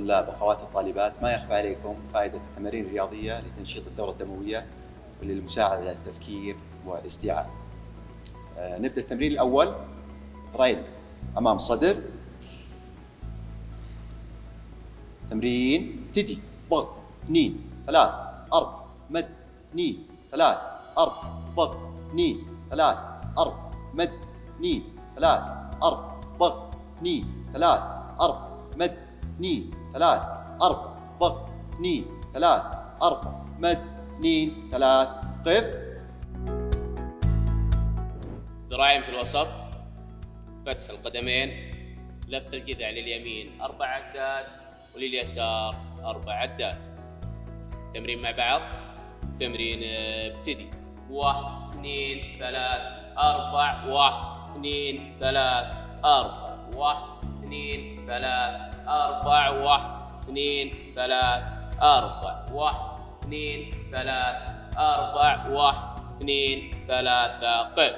الطلاب أخواتي الطالبات ما يخفى عليكم فائدة التمارين الرياضية لتنشيط الدورة الدموية وللمساعدة على التفكير والاستيعاب آه نبدأ التمرين الأول ترين أمام صدر تمرين تدي ضغط اثنين يسار أربع عدات تمرين مع بعض تمرين آه، ابتدي واحد اثنين ثلاث أربع واحد اثنين ثلاث أربع واحد اثنين ثلاث أربع واحد اثنين ثلاث أربع واحد اثنين ثلاث أربع واحد اثنين ثلاثة قف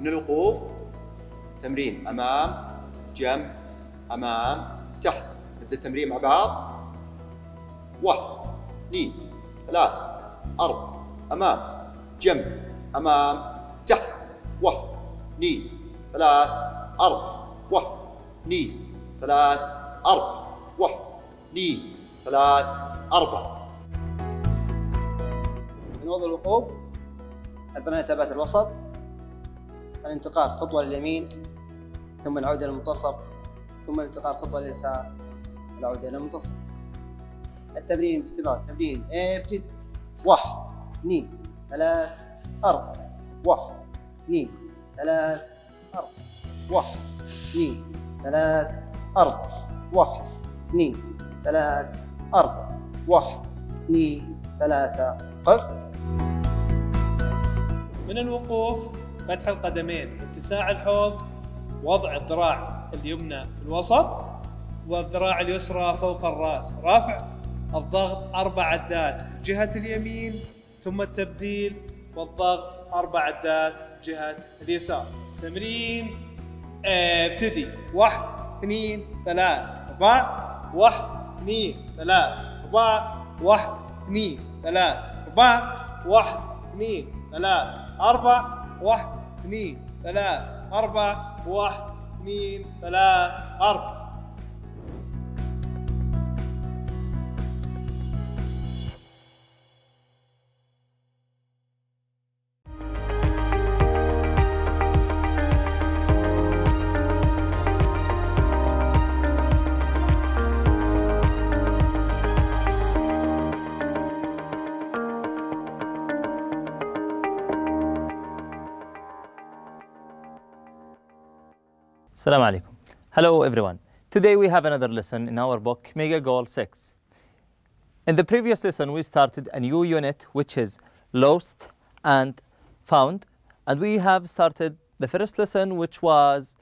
من الوقوف تمرين أمام جنب امام تحت نبدا التمرين مع بعض واحد اثنين ثلاث اربع امام جنب امام تحت واحد اثنين ثلاث اربع واحد اثنين ثلاث اربع واحد اثنين ثلاث اربع من وضع الوقوف اثناء ثبات الوسط الانتقال خطوه لليمين ثم العوده للمنتصف ثم التقاء الخطوة اليسار العودة إلى المنتصف التمرين باستمرار تمرين إيه، ابتدي واحد اثنين ثلاث أربعة واحد اثنين ثلاث أربعة واحد اثنين ثلاث أربعة واحد اثنين ثلاث أربعة واحد اثنين ثلاثة قف من الوقوف فتح القدمين اتساع الحوض وضع الذراع اليمنى في الوسط والذراع اليسرى فوق الراس رفع الضغط اربع عدات جهه اليمين ثم التبديل والضغط اربع عدات جهه اليسار تمرين آه، ابتدي واحد اثنين ثلاث اربع واحد اثنين ثلاث اربع واحد اثنين ثلاث اربع واحد اثنين ثلاث اربع واحد اثنين ثلاث اربع واحد اثنين ثلاث أربعة Assalamu alaikum. Hello everyone. Today we have another lesson in our book Mega Goal 6. In the previous lesson we started a new unit which is lost and found and we have started the first lesson which was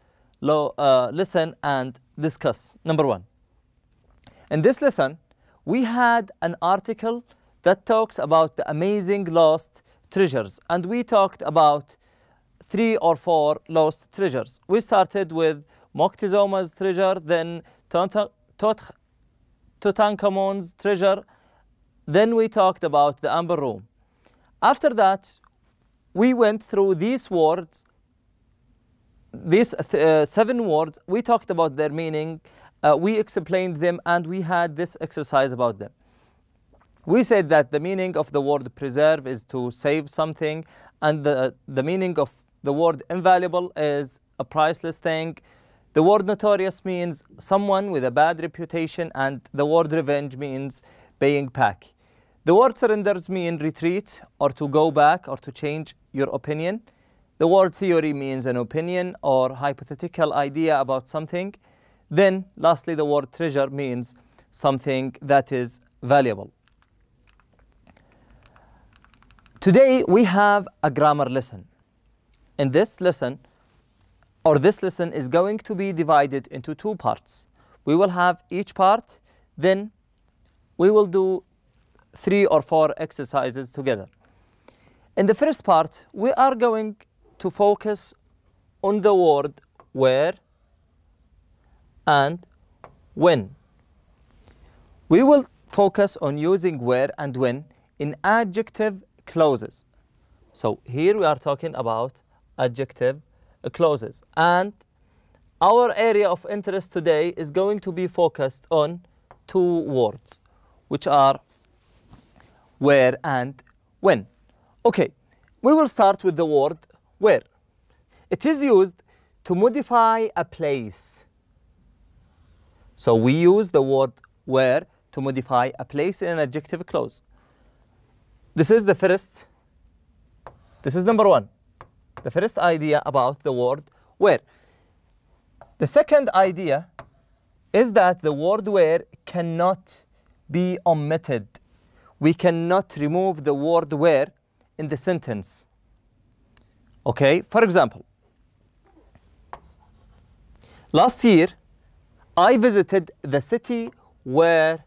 lo uh, listen and discuss number one. In this lesson we had an article that talks about the amazing lost treasures and we talked about three or four lost treasures. We started with Moctezuma's treasure, then Tutankhamun's tota-, treasure, then we talked about the Amber Room. After that, we went through these words, these uh, seven words, we talked about their meaning, uh, we explained them, and we had this exercise about them. We said that the meaning of the word preserve is to save something, and the, the meaning of the word invaluable is a priceless thing. The word notorious means someone with a bad reputation, and the word revenge means paying back. The word surrenders mean retreat or to go back or to change your opinion. The word theory means an opinion or hypothetical idea about something. Then, lastly, the word treasure means something that is valuable. Today, we have a grammar lesson in this lesson, or this lesson is going to be divided into two parts. We will have each part, then we will do three or four exercises together. In the first part, we are going to focus on the word where and when. We will focus on using where and when in adjective clauses. So here we are talking about adjective uh, clauses. And our area of interest today is going to be focused on two words, which are where and when. Okay, we will start with the word where. It is used to modify a place. So we use the word where to modify a place in an adjective clause. This is the first. This is number one. The first idea about the word where. The second idea is that the word where cannot be omitted. We cannot remove the word where in the sentence. Okay, for example, last year I visited the city where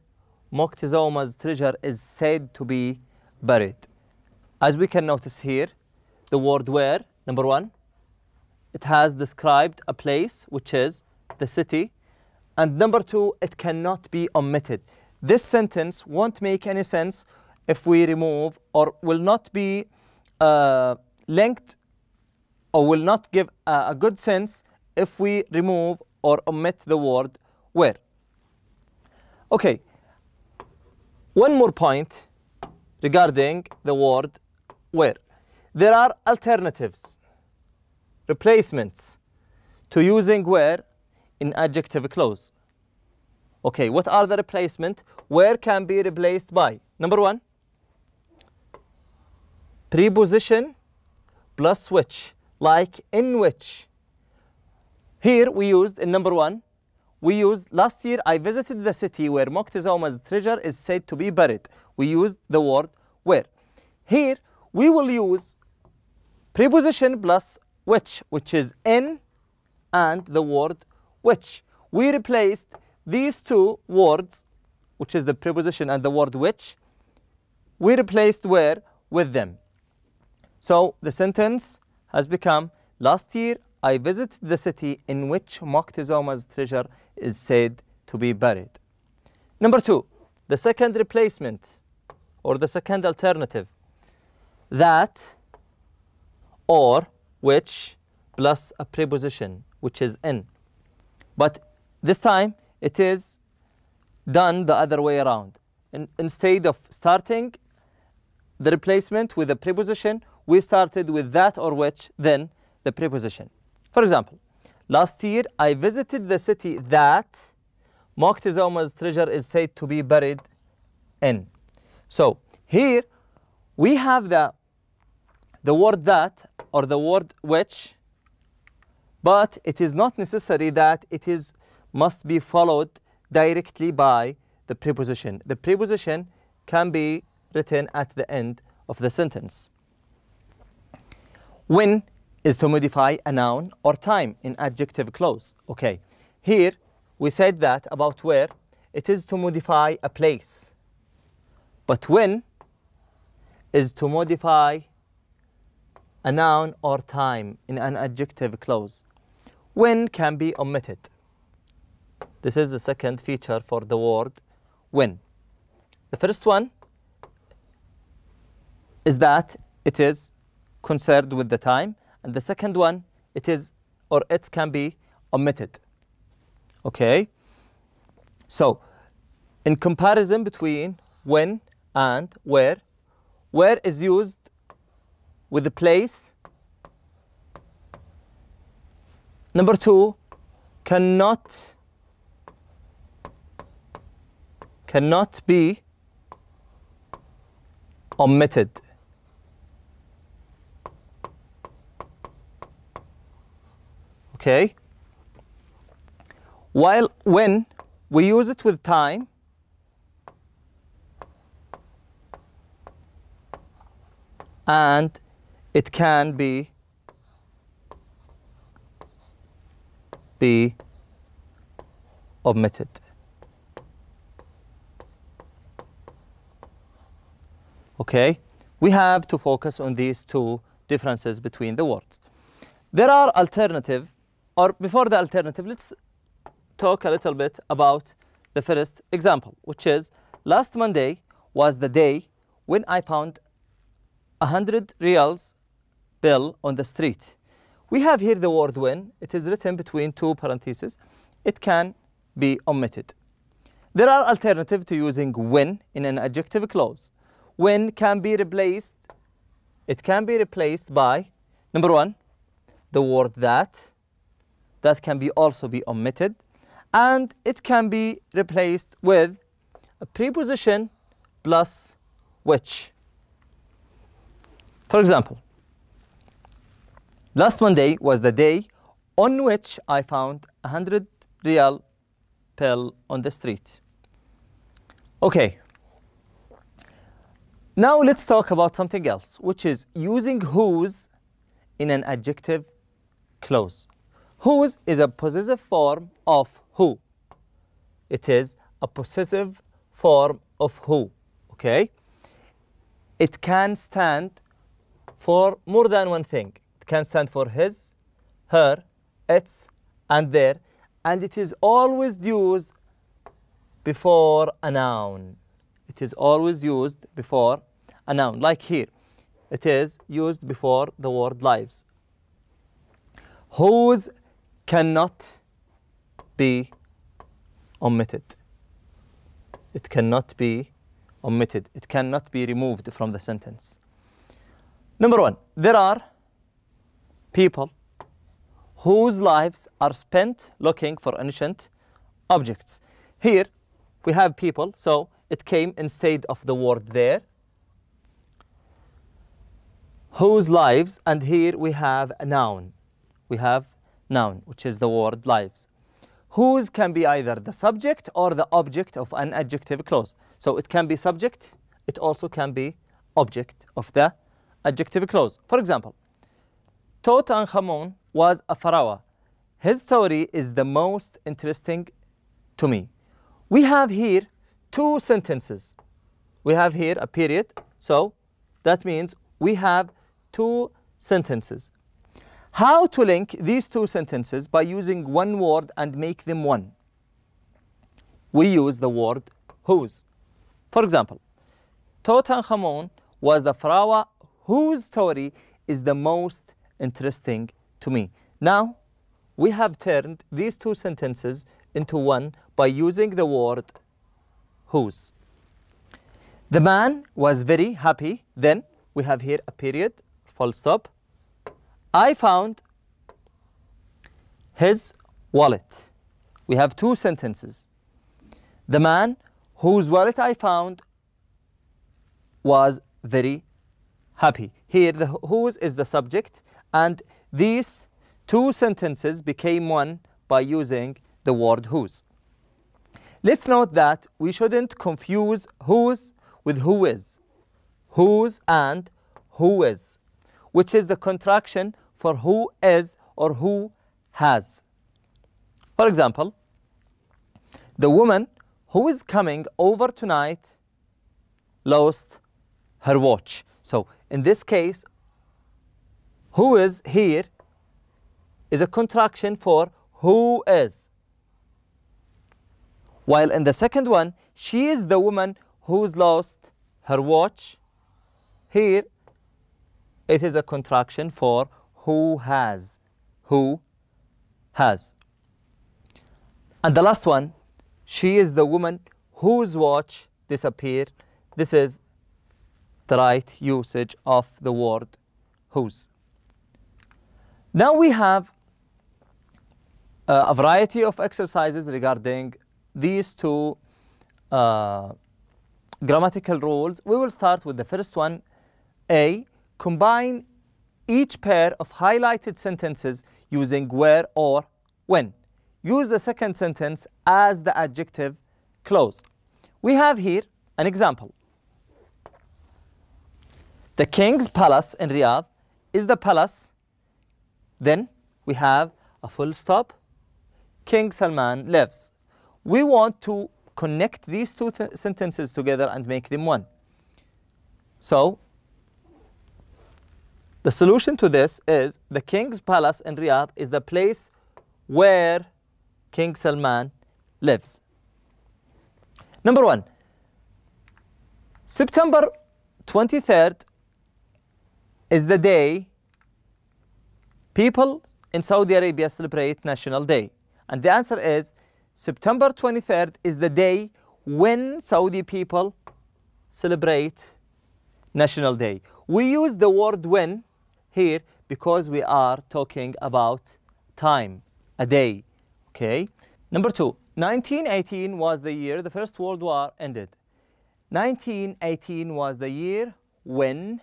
Moctezuma's treasure is said to be buried. As we can notice here, the word where Number one, it has described a place, which is the city. And number two, it cannot be omitted. This sentence won't make any sense if we remove or will not be uh, linked or will not give a, a good sense if we remove or omit the word where. Okay, one more point regarding the word where. There are alternatives, replacements to using where in adjective clause. Okay, what are the replacement? Where can be replaced by? Number one, preposition plus which, like in which. Here we used in number one, we used last year I visited the city where Moctezuma's treasure is said to be buried. We used the word where. Here we will use preposition plus which, which is in and the word which. We replaced these two words, which is the preposition and the word which, we replaced where with them. So the sentence has become, last year I visited the city in which Moctezuma's treasure is said to be buried. Number two, the second replacement or the second alternative that or which plus a preposition which is in. But this time it is done the other way around. In, instead of starting the replacement with a preposition, we started with that or which, then the preposition. For example, last year I visited the city that Moctezuma's treasure is said to be buried in. So here we have the the word that or the word which, but it is not necessary that it is must be followed directly by the preposition. The preposition can be written at the end of the sentence. When is to modify a noun or time in adjective clause. Okay, here we said that about where it is to modify a place, but when is to modify a noun or time in an adjective clause. When can be omitted. This is the second feature for the word when. The first one is that it is concerned with the time and the second one it is or it can be omitted. Okay? So, in comparison between when and where, where is used with the place. Number two, cannot cannot be omitted. Okay? While when we use it with time, and it can be be omitted. Okay, we have to focus on these two differences between the words. There are alternative, or before the alternative, let's talk a little bit about the first example, which is last Monday was the day when I found 100 reals bill on the street. We have here the word when. It is written between two parentheses. It can be omitted. There are alternatives to using when in an adjective clause. When can be replaced, it can be replaced by, number one, the word that. That can be also be omitted. And it can be replaced with a preposition plus which. For example, Last Monday was the day on which I found a 100 real pill on the street. Okay. Now let's talk about something else, which is using whose in an adjective clause. Whose is a possessive form of who. It is a possessive form of who, okay? It can stand for more than one thing can stand for his, her, its, and their, and it is always used before a noun. It is always used before a noun, like here. It is used before the word lives. Whose cannot be omitted. It cannot be omitted. It cannot be removed from the sentence. Number one, there are people whose lives are spent looking for ancient objects. Here we have people, so it came instead of the word there. Whose lives, and here we have a noun. We have noun, which is the word lives. Whose can be either the subject or the object of an adjective clause. So it can be subject, it also can be object of the adjective clause. For example, Tutankhamun was a pharaoh. His story is the most interesting to me. We have here two sentences. We have here a period, so that means we have two sentences. How to link these two sentences by using one word and make them one? We use the word whose. For example, Tutankhamun was the pharaoh whose story is the most interesting to me. Now, we have turned these two sentences into one by using the word whose. The man was very happy. Then we have here a period, full stop. I found his wallet. We have two sentences. The man whose wallet I found was very happy. Here, the whose is the subject and these two sentences became one by using the word whose. Let's note that we shouldn't confuse whose with who is. Whose and who is, which is the contraction for who is or who has. For example, the woman who is coming over tonight lost her watch. So in this case, who is here is a contraction for who is. While in the second one, she is the woman who's lost her watch. Here, it is a contraction for who has. Who has. And the last one, she is the woman whose watch disappeared. This is the right usage of the word whose. Now we have uh, a variety of exercises regarding these two uh, grammatical rules. We will start with the first one. A, combine each pair of highlighted sentences using where or when. Use the second sentence as the adjective close. We have here an example. The king's palace in Riyadh is the palace then we have a full stop. King Salman lives. We want to connect these two th sentences together and make them one. So the solution to this is the king's palace in Riyadh is the place where King Salman lives. Number one, September 23rd is the day People in Saudi Arabia celebrate National Day. And the answer is September 23rd is the day when Saudi people celebrate National Day. We use the word when here because we are talking about time, a day, okay? Number two, 1918 was the year the First World War ended. 1918 was the year when,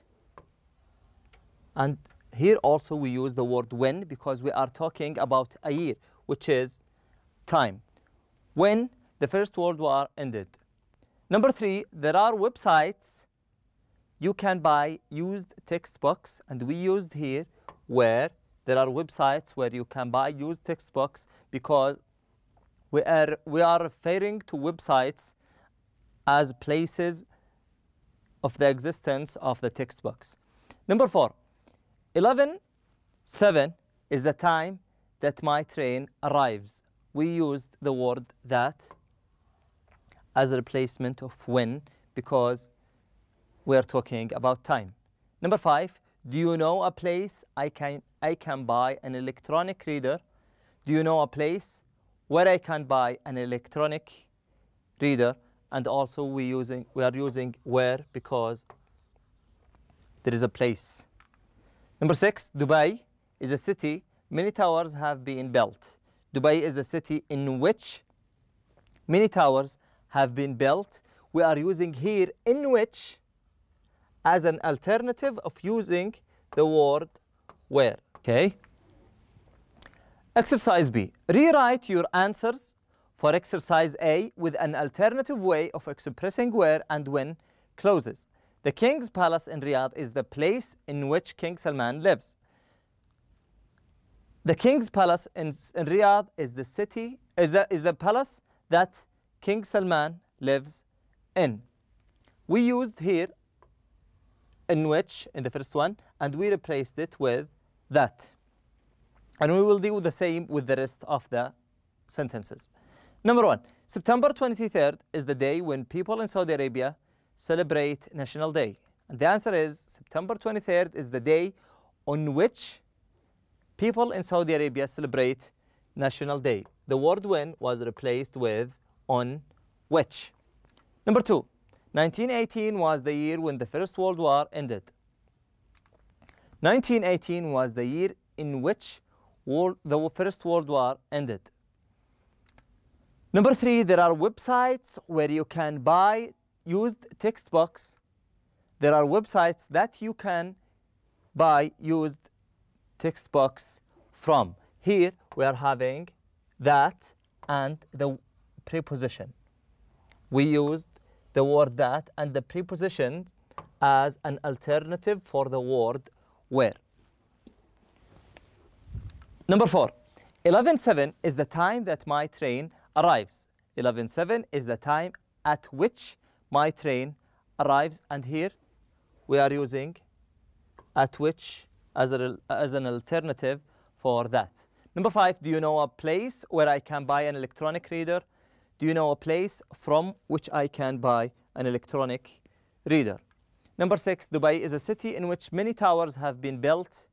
and here also we use the word when because we are talking about a year, which is time. When the First World War ended. Number three, there are websites you can buy used textbooks and we used here where there are websites where you can buy used textbooks because we are, we are referring to websites as places of the existence of the textbooks. Number four, 11.7 is the time that my train arrives. We used the word that as a replacement of when because we're talking about time. Number five, do you know a place I can, I can buy an electronic reader? Do you know a place where I can buy an electronic reader? And also we, using, we are using where because there is a place. Number six, Dubai is a city many towers have been built. Dubai is a city in which many towers have been built. We are using here in which as an alternative of using the word where, okay? Exercise B, rewrite your answers for exercise A with an alternative way of expressing where and when closes. The king's palace in Riyadh is the place in which King Salman lives. The king's palace in, in Riyadh is the city, is the, is the palace that King Salman lives in. We used here in which in the first one and we replaced it with that. And we will do the same with the rest of the sentences. Number one, September 23rd is the day when people in Saudi Arabia celebrate National Day? And the answer is September 23rd is the day on which people in Saudi Arabia celebrate National Day. The word when was replaced with on which. Number two, 1918 was the year when the First World War ended. 1918 was the year in which war, the First World War ended. Number three, there are websites where you can buy used text box. There are websites that you can buy used text box from. Here we are having that and the preposition. We used the word that and the preposition as an alternative for the word where. Number four, 11.7 is the time that my train arrives. 11.7 is the time at which my train arrives and here we are using at which as, a, as an alternative for that. Number five, do you know a place where I can buy an electronic reader? Do you know a place from which I can buy an electronic reader? Number six, Dubai is a city in which many towers have been built.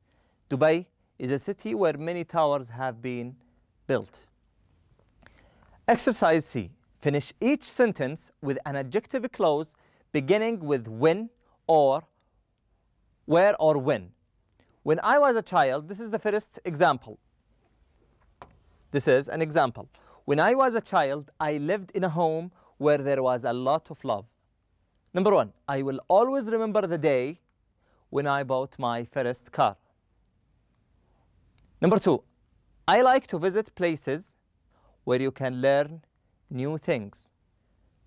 Dubai is a city where many towers have been built. Exercise C. Finish each sentence with an adjective clause beginning with when or where or when. When I was a child, this is the first example. This is an example. When I was a child, I lived in a home where there was a lot of love. Number one, I will always remember the day when I bought my first car. Number two, I like to visit places where you can learn new things.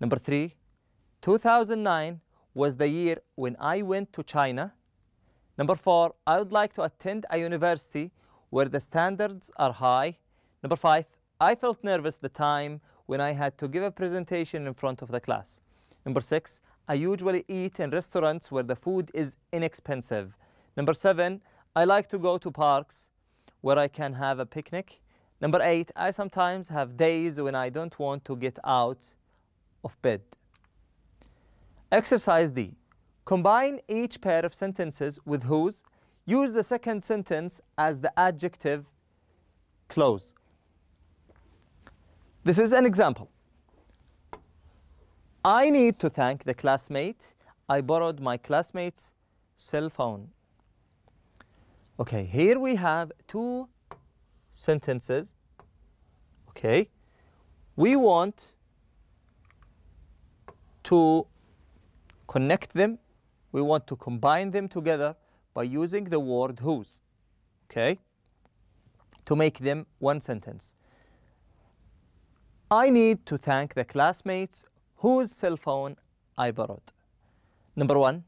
Number three, 2009 was the year when I went to China. Number four, I would like to attend a university where the standards are high. Number five, I felt nervous the time when I had to give a presentation in front of the class. Number six, I usually eat in restaurants where the food is inexpensive. Number seven, I like to go to parks where I can have a picnic. Number eight, I sometimes have days when I don't want to get out of bed. Exercise D. Combine each pair of sentences with whose. Use the second sentence as the adjective close. This is an example. I need to thank the classmate. I borrowed my classmate's cell phone. Okay, here we have two sentences. Okay. We want to connect them. We want to combine them together by using the word whose. Okay. To make them one sentence. I need to thank the classmates whose cell phone I borrowed. Number one,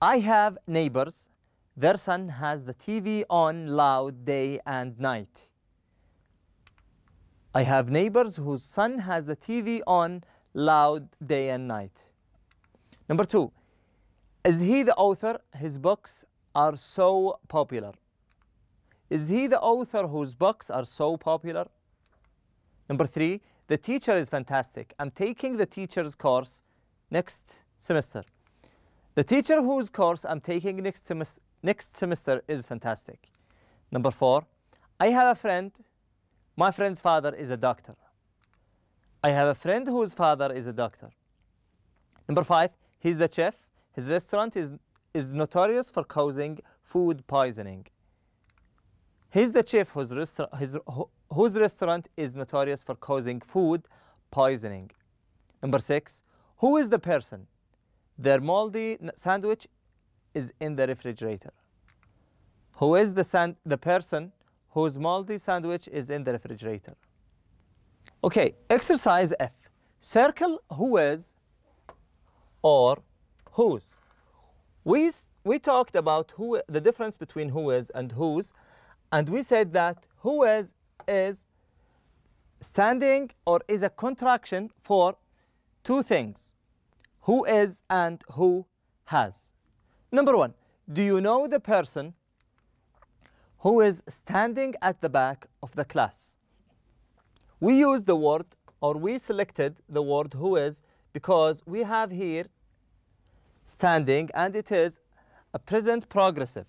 I have neighbors their son has the TV on loud day and night. I have neighbors whose son has the TV on loud day and night. Number two, is he the author? His books are so popular. Is he the author whose books are so popular? Number three, the teacher is fantastic. I'm taking the teacher's course next semester. The teacher whose course I'm taking next next semester is fantastic. Number four, I have a friend. My friend's father is a doctor. I have a friend whose father is a doctor. Number five, he's the chef. His restaurant is, is notorious for causing food poisoning. He's the chef whose, his, whose restaurant is notorious for causing food poisoning. Number six, who is the person? Their moldy sandwich is in the refrigerator? Who is the, the person whose malty sandwich is in the refrigerator? Okay, exercise F. Circle who is or whose. We, we talked about who the difference between who is and whose, and we said that who is is standing or is a contraction for two things, who is and who has. Number one, do you know the person who is standing at the back of the class? We use the word or we selected the word who is because we have here standing and it is a present progressive.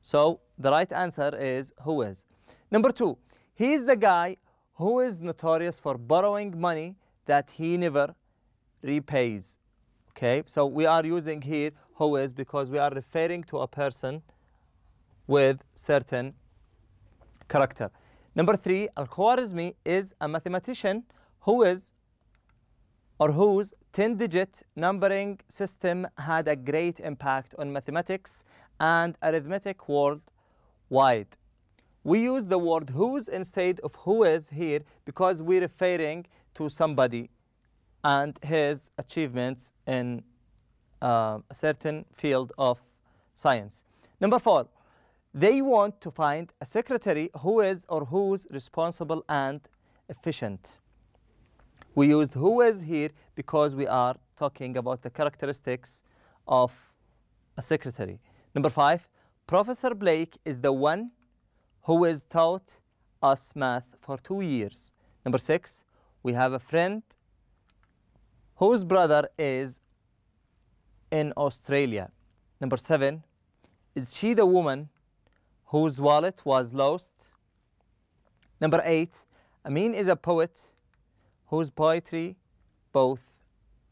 So the right answer is who is. Number two, he is the guy who is notorious for borrowing money that he never repays. Okay, so we are using here who is because we are referring to a person with certain character. Number three, Al-Khwarizmi is a mathematician who is or whose 10-digit numbering system had a great impact on mathematics and arithmetic worldwide. We use the word whose instead of who is here because we're referring to somebody and his achievements in uh, a certain field of science. Number four, they want to find a secretary who is or who's responsible and efficient. We used who is here because we are talking about the characteristics of a secretary. Number five, Professor Blake is the one who has taught us math for two years. Number six, we have a friend whose brother is in Australia. Number seven, is she the woman whose wallet was lost? Number eight, Amin is a poet whose poetry both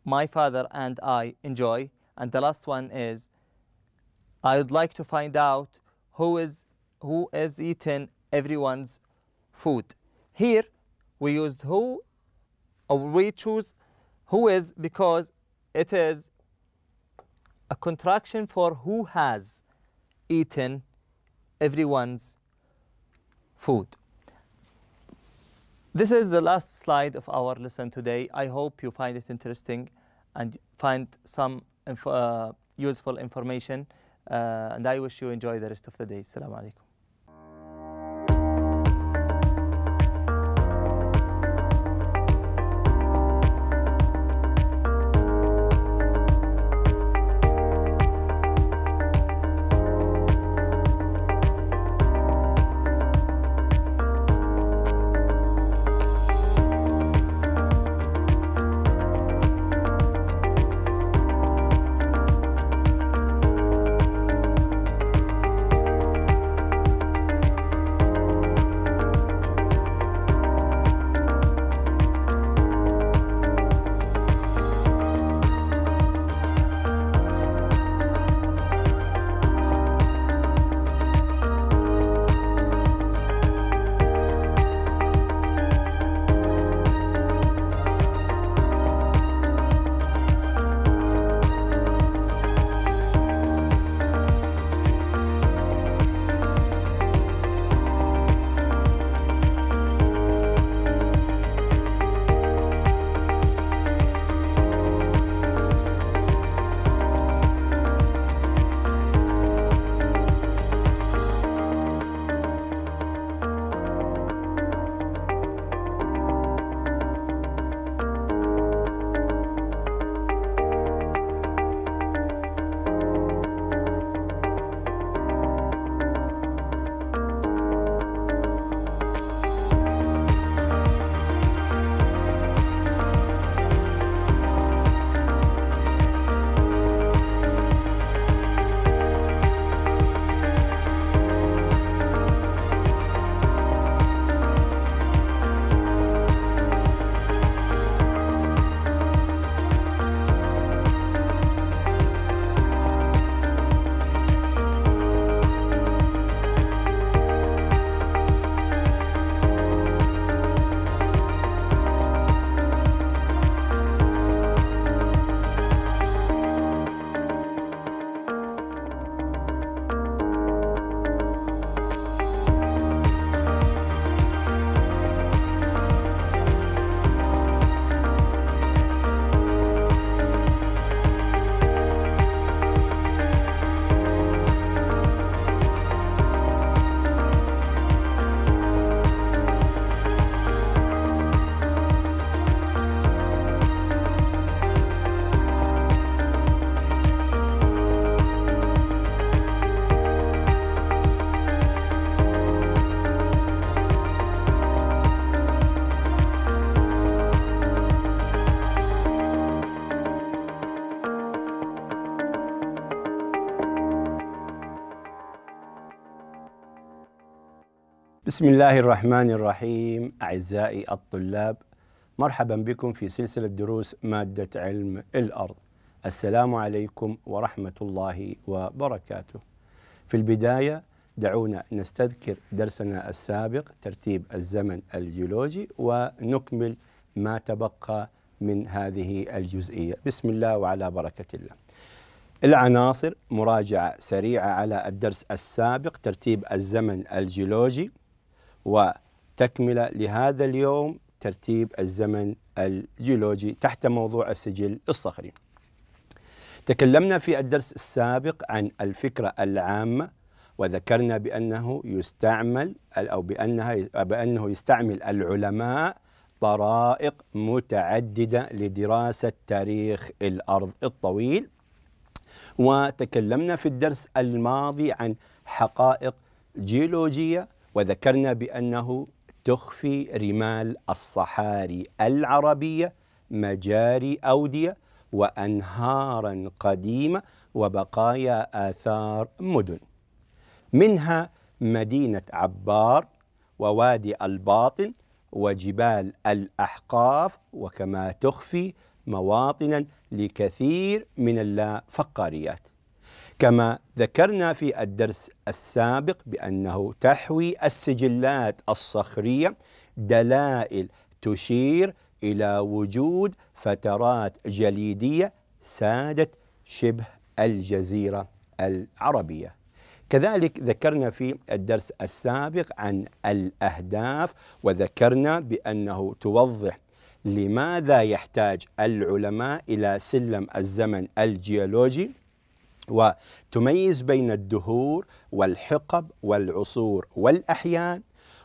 my father and I enjoy. And the last one is, I would like to find out who is who has eaten everyone's food. Here we used who or we choose who is because it is a contraction for who has eaten everyone's food. This is the last slide of our lesson today. I hope you find it interesting and find some inf uh, useful information. Uh, and I wish you enjoy the rest of the day. Assalamu alaikum. بسم الله الرحمن الرحيم أعزائي الطلاب مرحبا بكم في سلسلة دروس مادة علم الأرض السلام عليكم ورحمة الله وبركاته في البداية دعونا نستذكر درسنا السابق ترتيب الزمن الجيولوجي ونكمل ما تبقى من هذه الجزئية بسم الله وعلى بركة الله العناصر مراجعة سريعة على الدرس السابق ترتيب الزمن الجيولوجي وتكملة لهذا اليوم ترتيب الزمن الجيولوجي تحت موضوع السجل الصخري تكلمنا في الدرس السابق عن الفكرة العامة وذكرنا بأنه يستعمل أو بأنها بأنه يستعمل العلماء طرائق متعددة لدراسة تاريخ الأرض الطويل وتكلمنا في الدرس الماضي عن حقائق جيولوجية وذكرنا بأنه تخفي رمال الصحاري العربية مجاري أودية وأنهارا قديمة وبقايا آثار مدن منها مدينة عبار ووادي الباطن وجبال الأحقاف وكما تخفي مواطنا لكثير من اللافقاريات كما ذكرنا في الدرس السابق بأنه تحوي السجلات الصخرية دلائل تشير إلى وجود فترات جليدية سادت شبه الجزيرة العربية كذلك ذكرنا في الدرس السابق عن الأهداف وذكرنا بأنه توضح لماذا يحتاج العلماء إلى سلم الزمن الجيولوجي وتميز بين الدهور والحقب والعصور والاحيان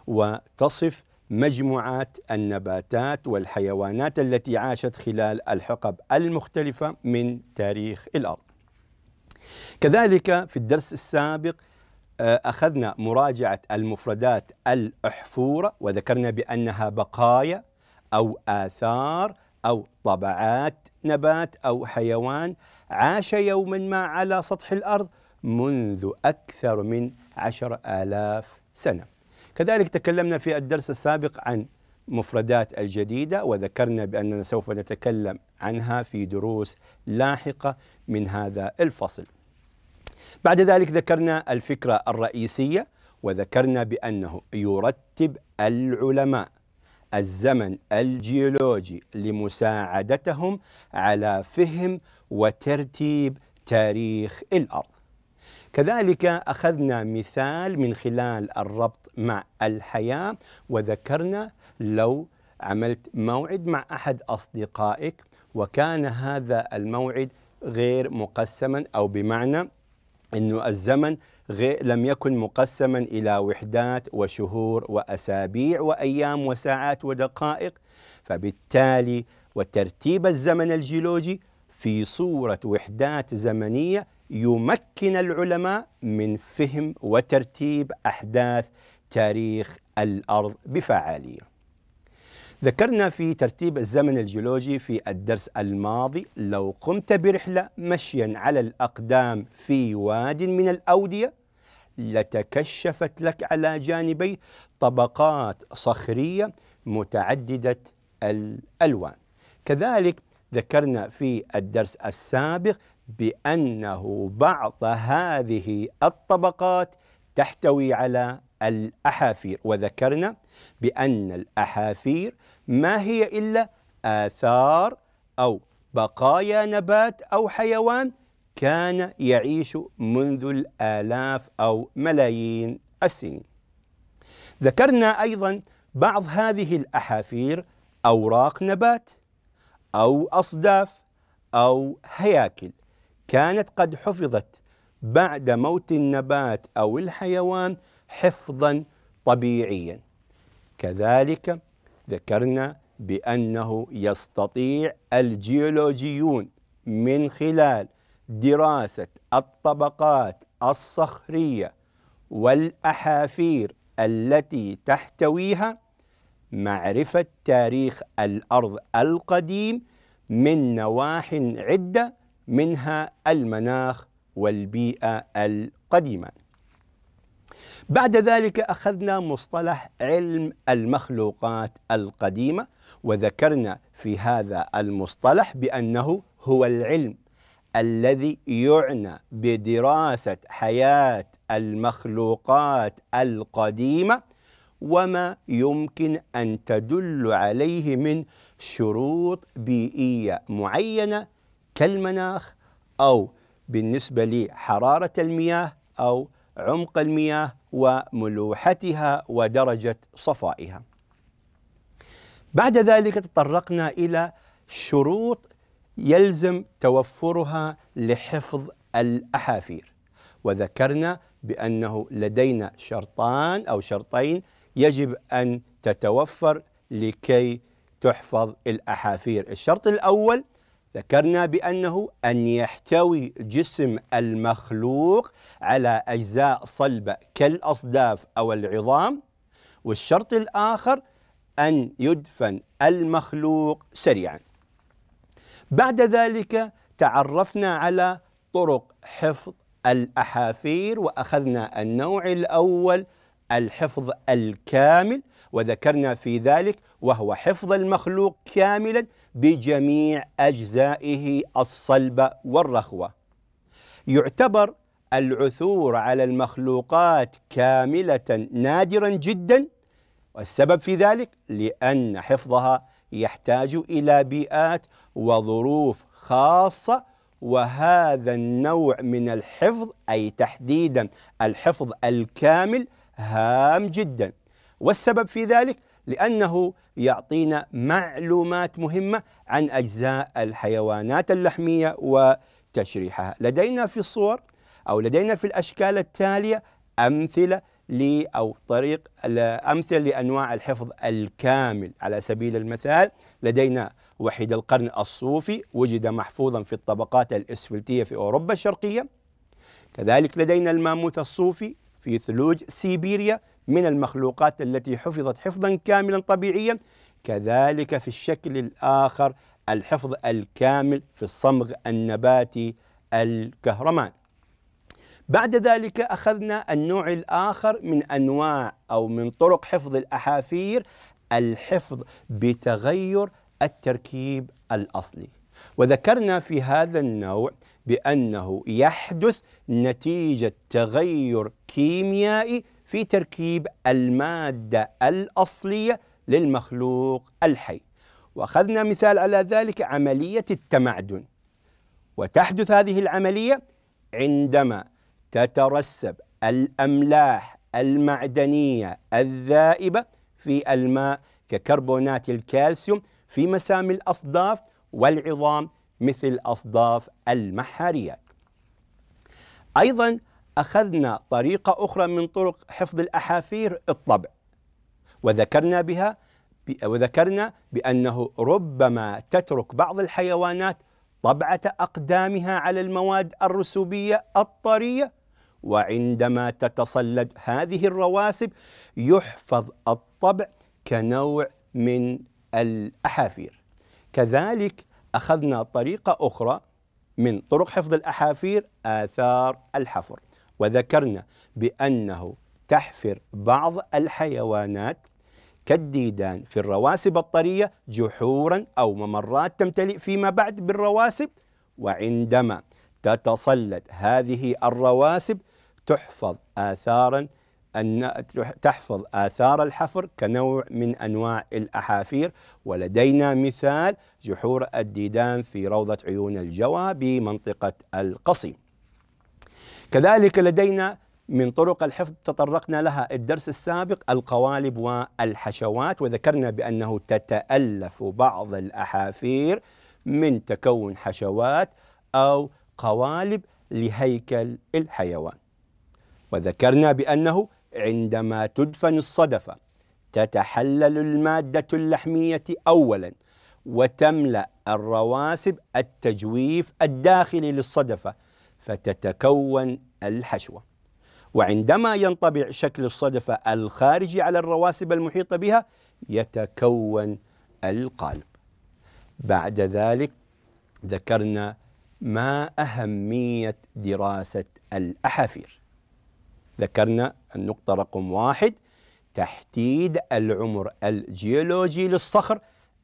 وتصف مجموعات النباتات والحيوانات التي عاشت خلال الحقب المختلفه من تاريخ الارض. كذلك في الدرس السابق آه، اخذنا مراجعه المفردات الاحفوره وذكرنا بانها بقايا او اثار او طبعات نبات او حيوان عاش يوما ما على سطح الأرض منذ أكثر من عشر آلاف سنة كذلك تكلمنا في الدرس السابق عن مفردات الجديدة وذكرنا بأننا سوف نتكلم عنها في دروس لاحقة من هذا الفصل بعد ذلك ذكرنا الفكرة الرئيسية وذكرنا بأنه يرتب العلماء الزمن الجيولوجي لمساعدتهم على فهم وترتيب تاريخ الأرض كذلك أخذنا مثال من خلال الربط مع الحياة وذكرنا لو عملت موعد مع أحد أصدقائك وكان هذا الموعد غير مقسما أو بمعنى أنه الزمن لم يكن مقسما إلى وحدات وشهور وأسابيع وأيام وساعات ودقائق فبالتالي وترتيب الزمن الجيولوجي في صورة وحدات زمنية يمكن العلماء من فهم وترتيب أحداث تاريخ الأرض بفعالية ذكرنا في ترتيب الزمن الجيولوجي في الدرس الماضي لو قمت برحلة مشيا على الأقدام في واد من الأودية لتكشفت لك على جانبي طبقات صخريه متعدده الالوان. كذلك ذكرنا في الدرس السابق بانه بعض هذه الطبقات تحتوي على الاحافير وذكرنا بان الاحافير ما هي الا اثار او بقايا نبات او حيوان كان يعيش منذ الآلاف أو ملايين السنين ذكرنا أيضا بعض هذه الأحافير أوراق نبات أو أصداف أو هياكل كانت قد حفظت بعد موت النبات أو الحيوان حفظا طبيعيا كذلك ذكرنا بأنه يستطيع الجيولوجيون من خلال دراسة الطبقات الصخرية والأحافير التي تحتويها معرفة تاريخ الأرض القديم من نواح عدة منها المناخ والبيئة القديمة بعد ذلك أخذنا مصطلح علم المخلوقات القديمة وذكرنا في هذا المصطلح بأنه هو العلم الذي يعنى بدراسة حياة المخلوقات القديمة وما يمكن أن تدل عليه من شروط بيئية معينة كالمناخ أو بالنسبة لحرارة المياه أو عمق المياه وملوحتها ودرجة صفائها. بعد ذلك تطرقنا إلى شروط يلزم توفرها لحفظ الأحافير وذكرنا بأنه لدينا شرطان أو شرطين يجب أن تتوفر لكي تحفظ الأحافير الشرط الأول ذكرنا بأنه أن يحتوي جسم المخلوق على أجزاء صلبة كالأصداف أو العظام والشرط الآخر أن يدفن المخلوق سريعاً بعد ذلك تعرفنا على طرق حفظ الأحافير وأخذنا النوع الأول الحفظ الكامل وذكرنا في ذلك وهو حفظ المخلوق كاملا بجميع أجزائه الصلبة والرخوة يعتبر العثور على المخلوقات كاملة نادرا جدا والسبب في ذلك لأن حفظها يحتاج الى بيئات وظروف خاصه وهذا النوع من الحفظ اي تحديدا الحفظ الكامل هام جدا والسبب في ذلك لانه يعطينا معلومات مهمه عن اجزاء الحيوانات اللحميه وتشريحها لدينا في الصور او لدينا في الاشكال التاليه امثله لي أو طريق أمثل لأنواع الحفظ الكامل على سبيل المثال لدينا وحيد القرن الصوفي وجد محفوظا في الطبقات الإسفلتية في أوروبا الشرقية كذلك لدينا الماموث الصوفي في ثلوج سيبيريا من المخلوقات التي حفظت حفظا كاملا طبيعيا كذلك في الشكل الآخر الحفظ الكامل في الصمغ النباتي الكهرمان بعد ذلك أخذنا النوع الآخر من أنواع أو من طرق حفظ الأحافير الحفظ بتغير التركيب الأصلي وذكرنا في هذا النوع بأنه يحدث نتيجة تغير كيميائي في تركيب المادة الأصلية للمخلوق الحي وأخذنا مثال على ذلك عملية التمعدن وتحدث هذه العملية عندما تترسب الأملاح المعدنية الذائبة في الماء ككربونات الكالسيوم في مسام الأصداف والعظام مثل أصداف المحاريات أيضا أخذنا طريقة أخرى من طرق حفظ الأحافير الطبع وذكرنا بها وذكرنا بأنه ربما تترك بعض الحيوانات طبعة أقدامها على المواد الرسوبية الطرية وعندما تتصلد هذه الرواسب يحفظ الطبع كنوع من الأحافير كذلك أخذنا طريقة أخرى من طرق حفظ الأحافير آثار الحفر وذكرنا بأنه تحفر بعض الحيوانات كالديدان في الرواسب الطرية جحورا أو ممرات تمتلئ فيما بعد بالرواسب وعندما تتصلد هذه الرواسب تحفظ آثارا أن تحفظ آثار الحفر كنوع من أنواع الأحافير ولدينا مثال جحور الديدان في روضة عيون الجوى بمنطقة القصيم كذلك لدينا من طرق الحفظ تطرقنا لها الدرس السابق القوالب والحشوات وذكرنا بأنه تتألف بعض الأحافير من تكون حشوات أو قوالب لهيكل الحيوان وذكرنا بأنه عندما تدفن الصدفة تتحلل المادة اللحمية أولاً وتملأ الرواسب التجويف الداخلي للصدفة فتتكون الحشوة وعندما ينطبع شكل الصدفة الخارجي على الرواسب المحيطة بها يتكون القالب بعد ذلك ذكرنا ما أهمية دراسة الأحافير ذكرنا النقطة رقم واحد تحديد العمر الجيولوجي للصخر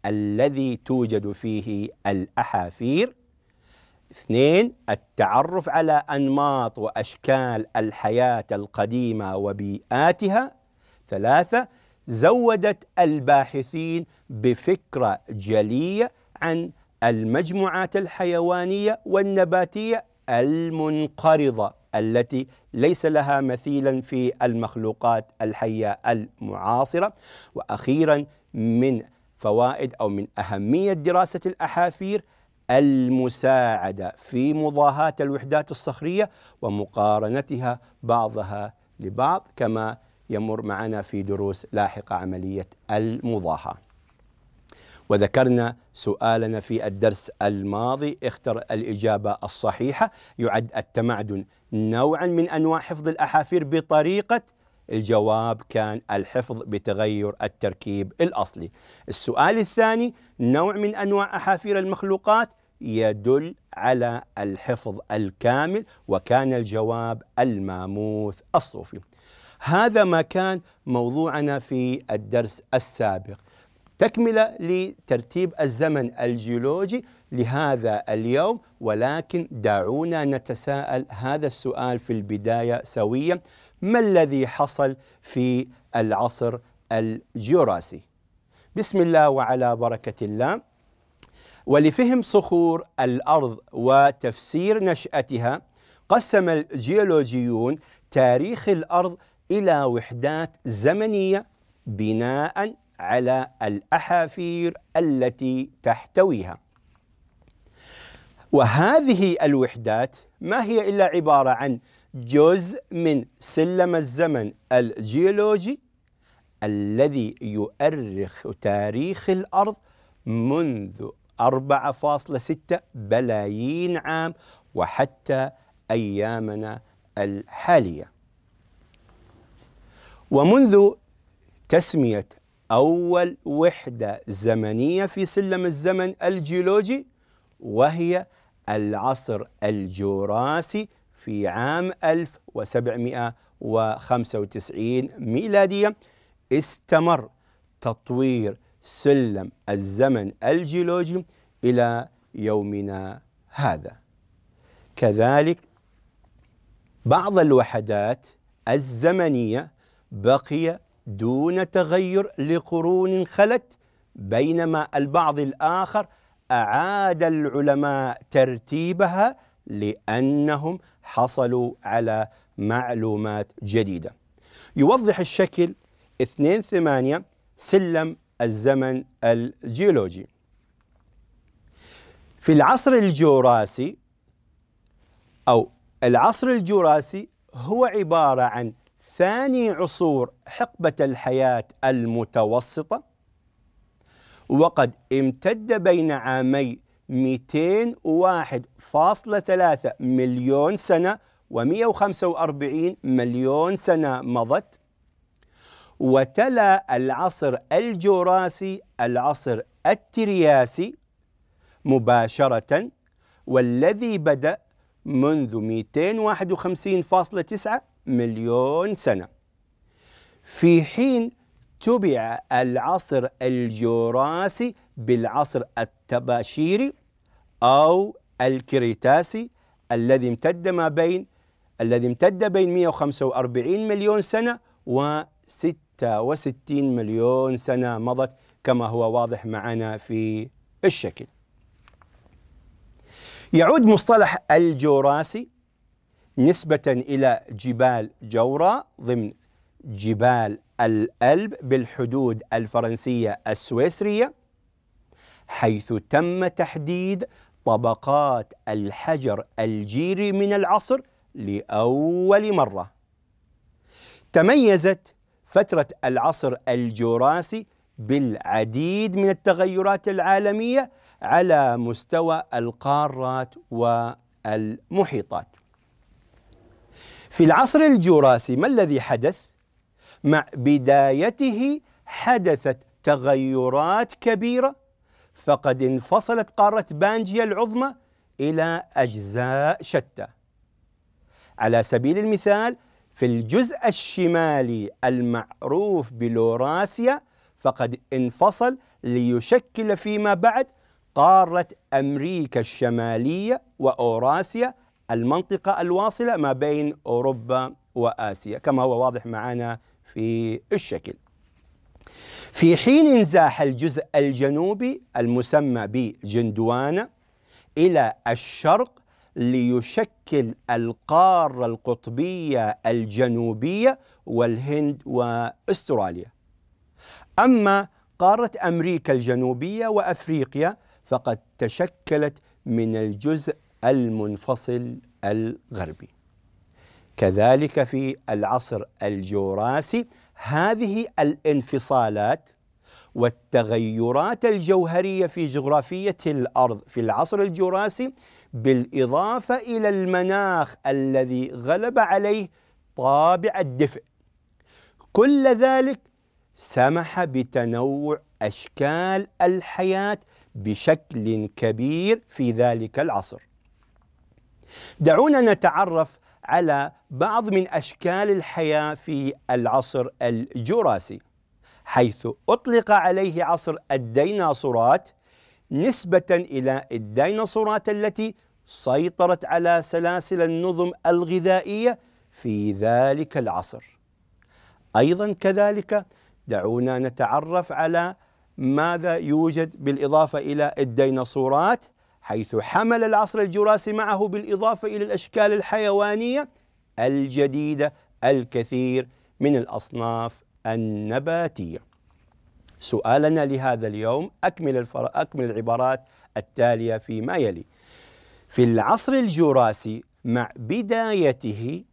الذي توجد فيه الأحافير اثنين التعرف على أنماط وأشكال الحياة القديمة وبيئاتها ثلاثة زودت الباحثين بفكرة جلية عن المجموعات الحيوانية والنباتية المنقرضة التي ليس لها مثيلا في المخلوقات الحيه المعاصره واخيرا من فوائد او من اهميه دراسه الاحافير المساعده في مضاهاه الوحدات الصخريه ومقارنتها بعضها لبعض كما يمر معنا في دروس لاحقه عمليه المضاهاه. وذكرنا سؤالنا في الدرس الماضي اختر الاجابه الصحيحه يعد التمعدن نوعا من أنواع حفظ الأحافير بطريقة الجواب كان الحفظ بتغير التركيب الأصلي السؤال الثاني نوع من أنواع أحافير المخلوقات يدل على الحفظ الكامل وكان الجواب الماموث الصوفي هذا ما كان موضوعنا في الدرس السابق تكمله لترتيب الزمن الجيولوجي لهذا اليوم ولكن دعونا نتساءل هذا السؤال في البدايه سويا ما الذي حصل في العصر الجوراسي بسم الله وعلى بركه الله ولفهم صخور الارض وتفسير نشاتها قسم الجيولوجيون تاريخ الارض الى وحدات زمنيه بناء على الاحافير التي تحتويها وهذه الوحدات ما هي إلا عبارة عن جزء من سلم الزمن الجيولوجي الذي يؤرخ تاريخ الأرض منذ 4.6 بلايين عام وحتى أيامنا الحالية ومنذ تسمية أول وحدة زمنية في سلم الزمن الجيولوجي وهي العصر الجوراسي في عام 1795 ميلادية استمر تطوير سلم الزمن الجيولوجي إلى يومنا هذا كذلك بعض الوحدات الزمنية بقي دون تغير لقرون خلت بينما البعض الآخر أعاد العلماء ترتيبها لأنهم حصلوا على معلومات جديدة يوضح الشكل 2 8 سلم الزمن الجيولوجي في العصر الجوراسي أو العصر الجوراسي هو عبارة عن ثاني عصور حقبة الحياة المتوسطة وقد امتد بين عامي 201.3 مليون سنة و145 مليون سنة مضت وتلا العصر الجوراسي العصر الترياسي مباشرة والذي بدأ منذ 251.9 مليون سنة في حين تبع العصر الجوراسي بالعصر التباشيري أو الكريتاسي الذي امتد ما بين الذي امتد بين 145 مليون سنة و 66 مليون سنة مضت كما هو واضح معنا في الشكل يعود مصطلح الجوراسي نسبة إلى جبال جوراء ضمن جبال الألب بالحدود الفرنسية السويسرية حيث تم تحديد طبقات الحجر الجيري من العصر لأول مرة تميزت فترة العصر الجوراسي بالعديد من التغيرات العالمية على مستوى القارات والمحيطات في العصر الجوراسي ما الذي حدث؟ مع بدايته حدثت تغيرات كبيرة فقد انفصلت قارة بانجيا العظمى إلى أجزاء شتى على سبيل المثال في الجزء الشمالي المعروف بلوراسيا فقد انفصل ليشكل فيما بعد قارة أمريكا الشمالية وأوراسيا المنطقة الواصلة ما بين أوروبا وآسيا كما هو واضح معنا في الشكل في حين انزاح الجزء الجنوبي المسمى بجندوانا إلى الشرق ليشكل القارة القطبية الجنوبية والهند واستراليا. أما قارة أمريكا الجنوبية وأفريقيا فقد تشكلت من الجزء المنفصل الغربي. كذلك في العصر الجوراسي هذه الانفصالات والتغيرات الجوهريه في جغرافيه الارض في العصر الجوراسي بالاضافه الى المناخ الذي غلب عليه طابع الدفء كل ذلك سمح بتنوع اشكال الحياه بشكل كبير في ذلك العصر دعونا نتعرف على بعض من أشكال الحياة في العصر الجوراسي حيث أطلق عليه عصر الديناصورات نسبة إلى الديناصورات التي سيطرت على سلاسل النظم الغذائية في ذلك العصر أيضا كذلك دعونا نتعرف على ماذا يوجد بالإضافة إلى الديناصورات حيث حمل العصر الجراسي معه بالإضافة إلى الأشكال الحيوانية الجديدة الكثير من الأصناف النباتية سؤالنا لهذا اليوم أكمل, الفر... أكمل العبارات التالية فيما يلي في العصر الجراسي مع بدايته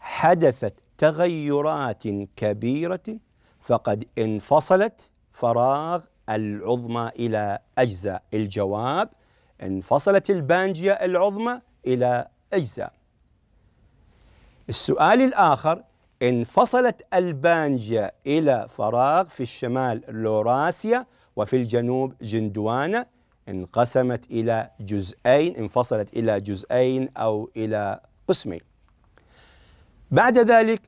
حدثت تغيرات كبيرة فقد انفصلت فراغ العظمى إلى أجزاء الجواب انفصلت البانجيا العظمى إلى أجزاء السؤال الآخر انفصلت البانجيا إلى فراغ في الشمال لوراسيا وفي الجنوب جندوانا انقسمت إلى جزئين انفصلت إلى جزئين أو إلى قسمين بعد ذلك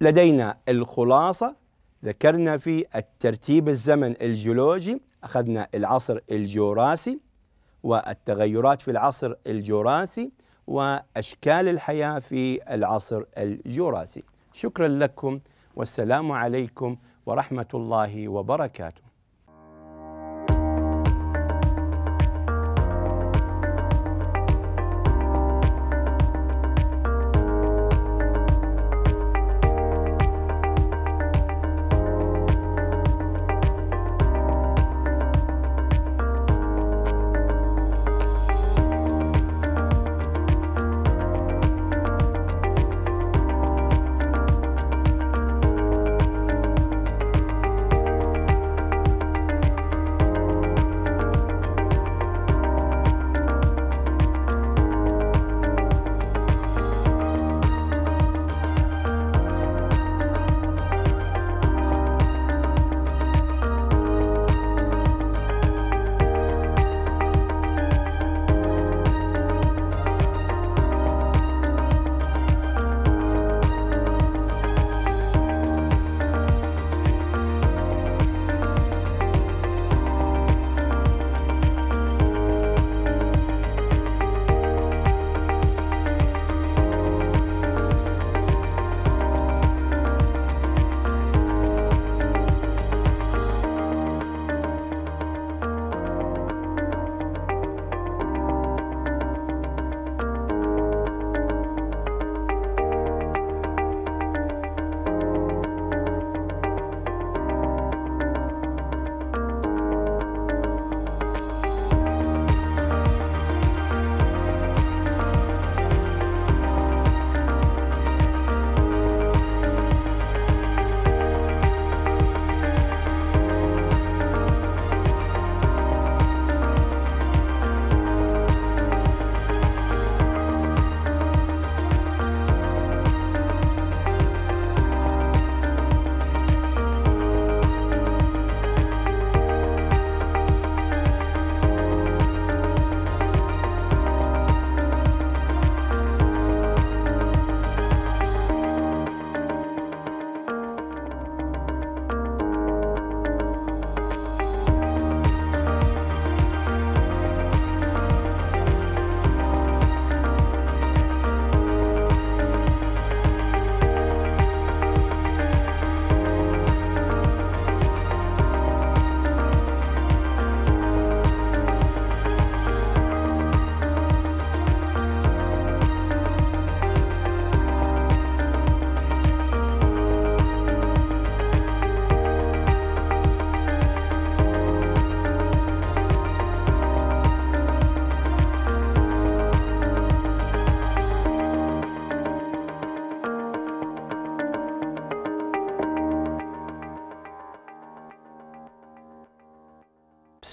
لدينا الخلاصة ذكرنا في الترتيب الزمن الجيولوجي أخذنا العصر الجوراسي والتغيرات في العصر الجوراسي واشكال الحياه في العصر الجوراسي. شكرا لكم والسلام عليكم ورحمه الله وبركاته.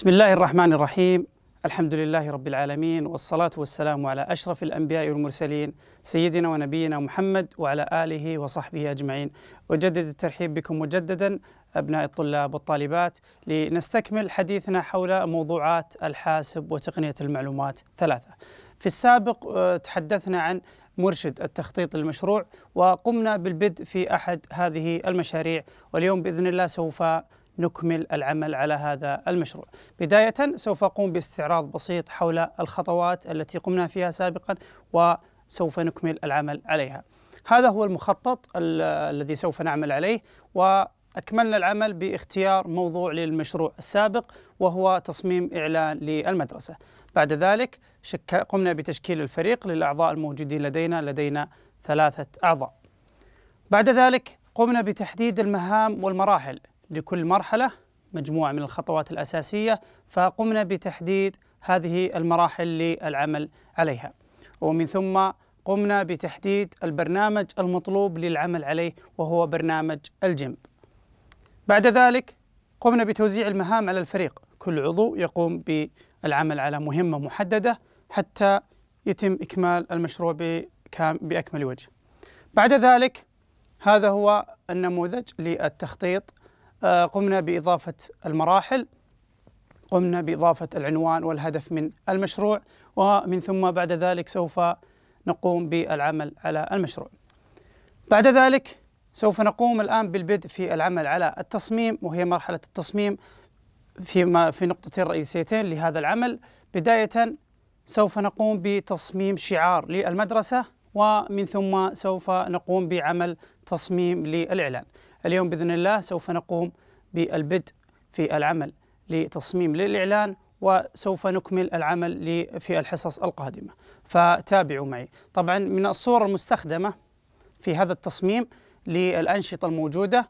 بسم الله الرحمن الرحيم الحمد لله رب العالمين والصلاة والسلام على أشرف الأنبياء والمرسلين سيدنا ونبينا محمد وعلى آله وصحبه أجمعين أجدد الترحيب بكم مجددا أبناء الطلاب والطالبات لنستكمل حديثنا حول موضوعات الحاسب وتقنية المعلومات ثلاثة في السابق تحدثنا عن مرشد التخطيط للمشروع وقمنا بالبدء في أحد هذه المشاريع واليوم بإذن الله سوف نكمل العمل على هذا المشروع. بداية سوف أقوم باستعراض بسيط حول الخطوات التي قمنا فيها سابقا وسوف نكمل العمل عليها. هذا هو المخطط الذي سوف نعمل عليه وأكملنا العمل باختيار موضوع للمشروع السابق وهو تصميم إعلان للمدرسة. بعد ذلك قمنا بتشكيل الفريق للأعضاء الموجودين لدينا لدينا ثلاثة أعضاء. بعد ذلك قمنا بتحديد المهام والمراحل لكل مرحلة مجموعة من الخطوات الأساسية فقمنا بتحديد هذه المراحل للعمل عليها ومن ثم قمنا بتحديد البرنامج المطلوب للعمل عليه وهو برنامج الجيم بعد ذلك قمنا بتوزيع المهام على الفريق كل عضو يقوم بالعمل على مهمة محددة حتى يتم إكمال المشروع بأكمل وجه بعد ذلك هذا هو النموذج للتخطيط آه، قمنا باضافه المراحل قمنا باضافه العنوان والهدف من المشروع ومن ثم بعد ذلك سوف نقوم بالعمل على المشروع. بعد ذلك سوف نقوم الان بالبدء في العمل على التصميم وهي مرحله التصميم فيما في نقطتين رئيسيتين لهذا العمل بدايه سوف نقوم بتصميم شعار للمدرسه ومن ثم سوف نقوم بعمل تصميم للاعلان. اليوم باذن الله سوف نقوم بالبدء في العمل لتصميم للاعلان وسوف نكمل العمل في الحصص القادمه فتابعوا معي طبعا من الصور المستخدمه في هذا التصميم للانشطه الموجوده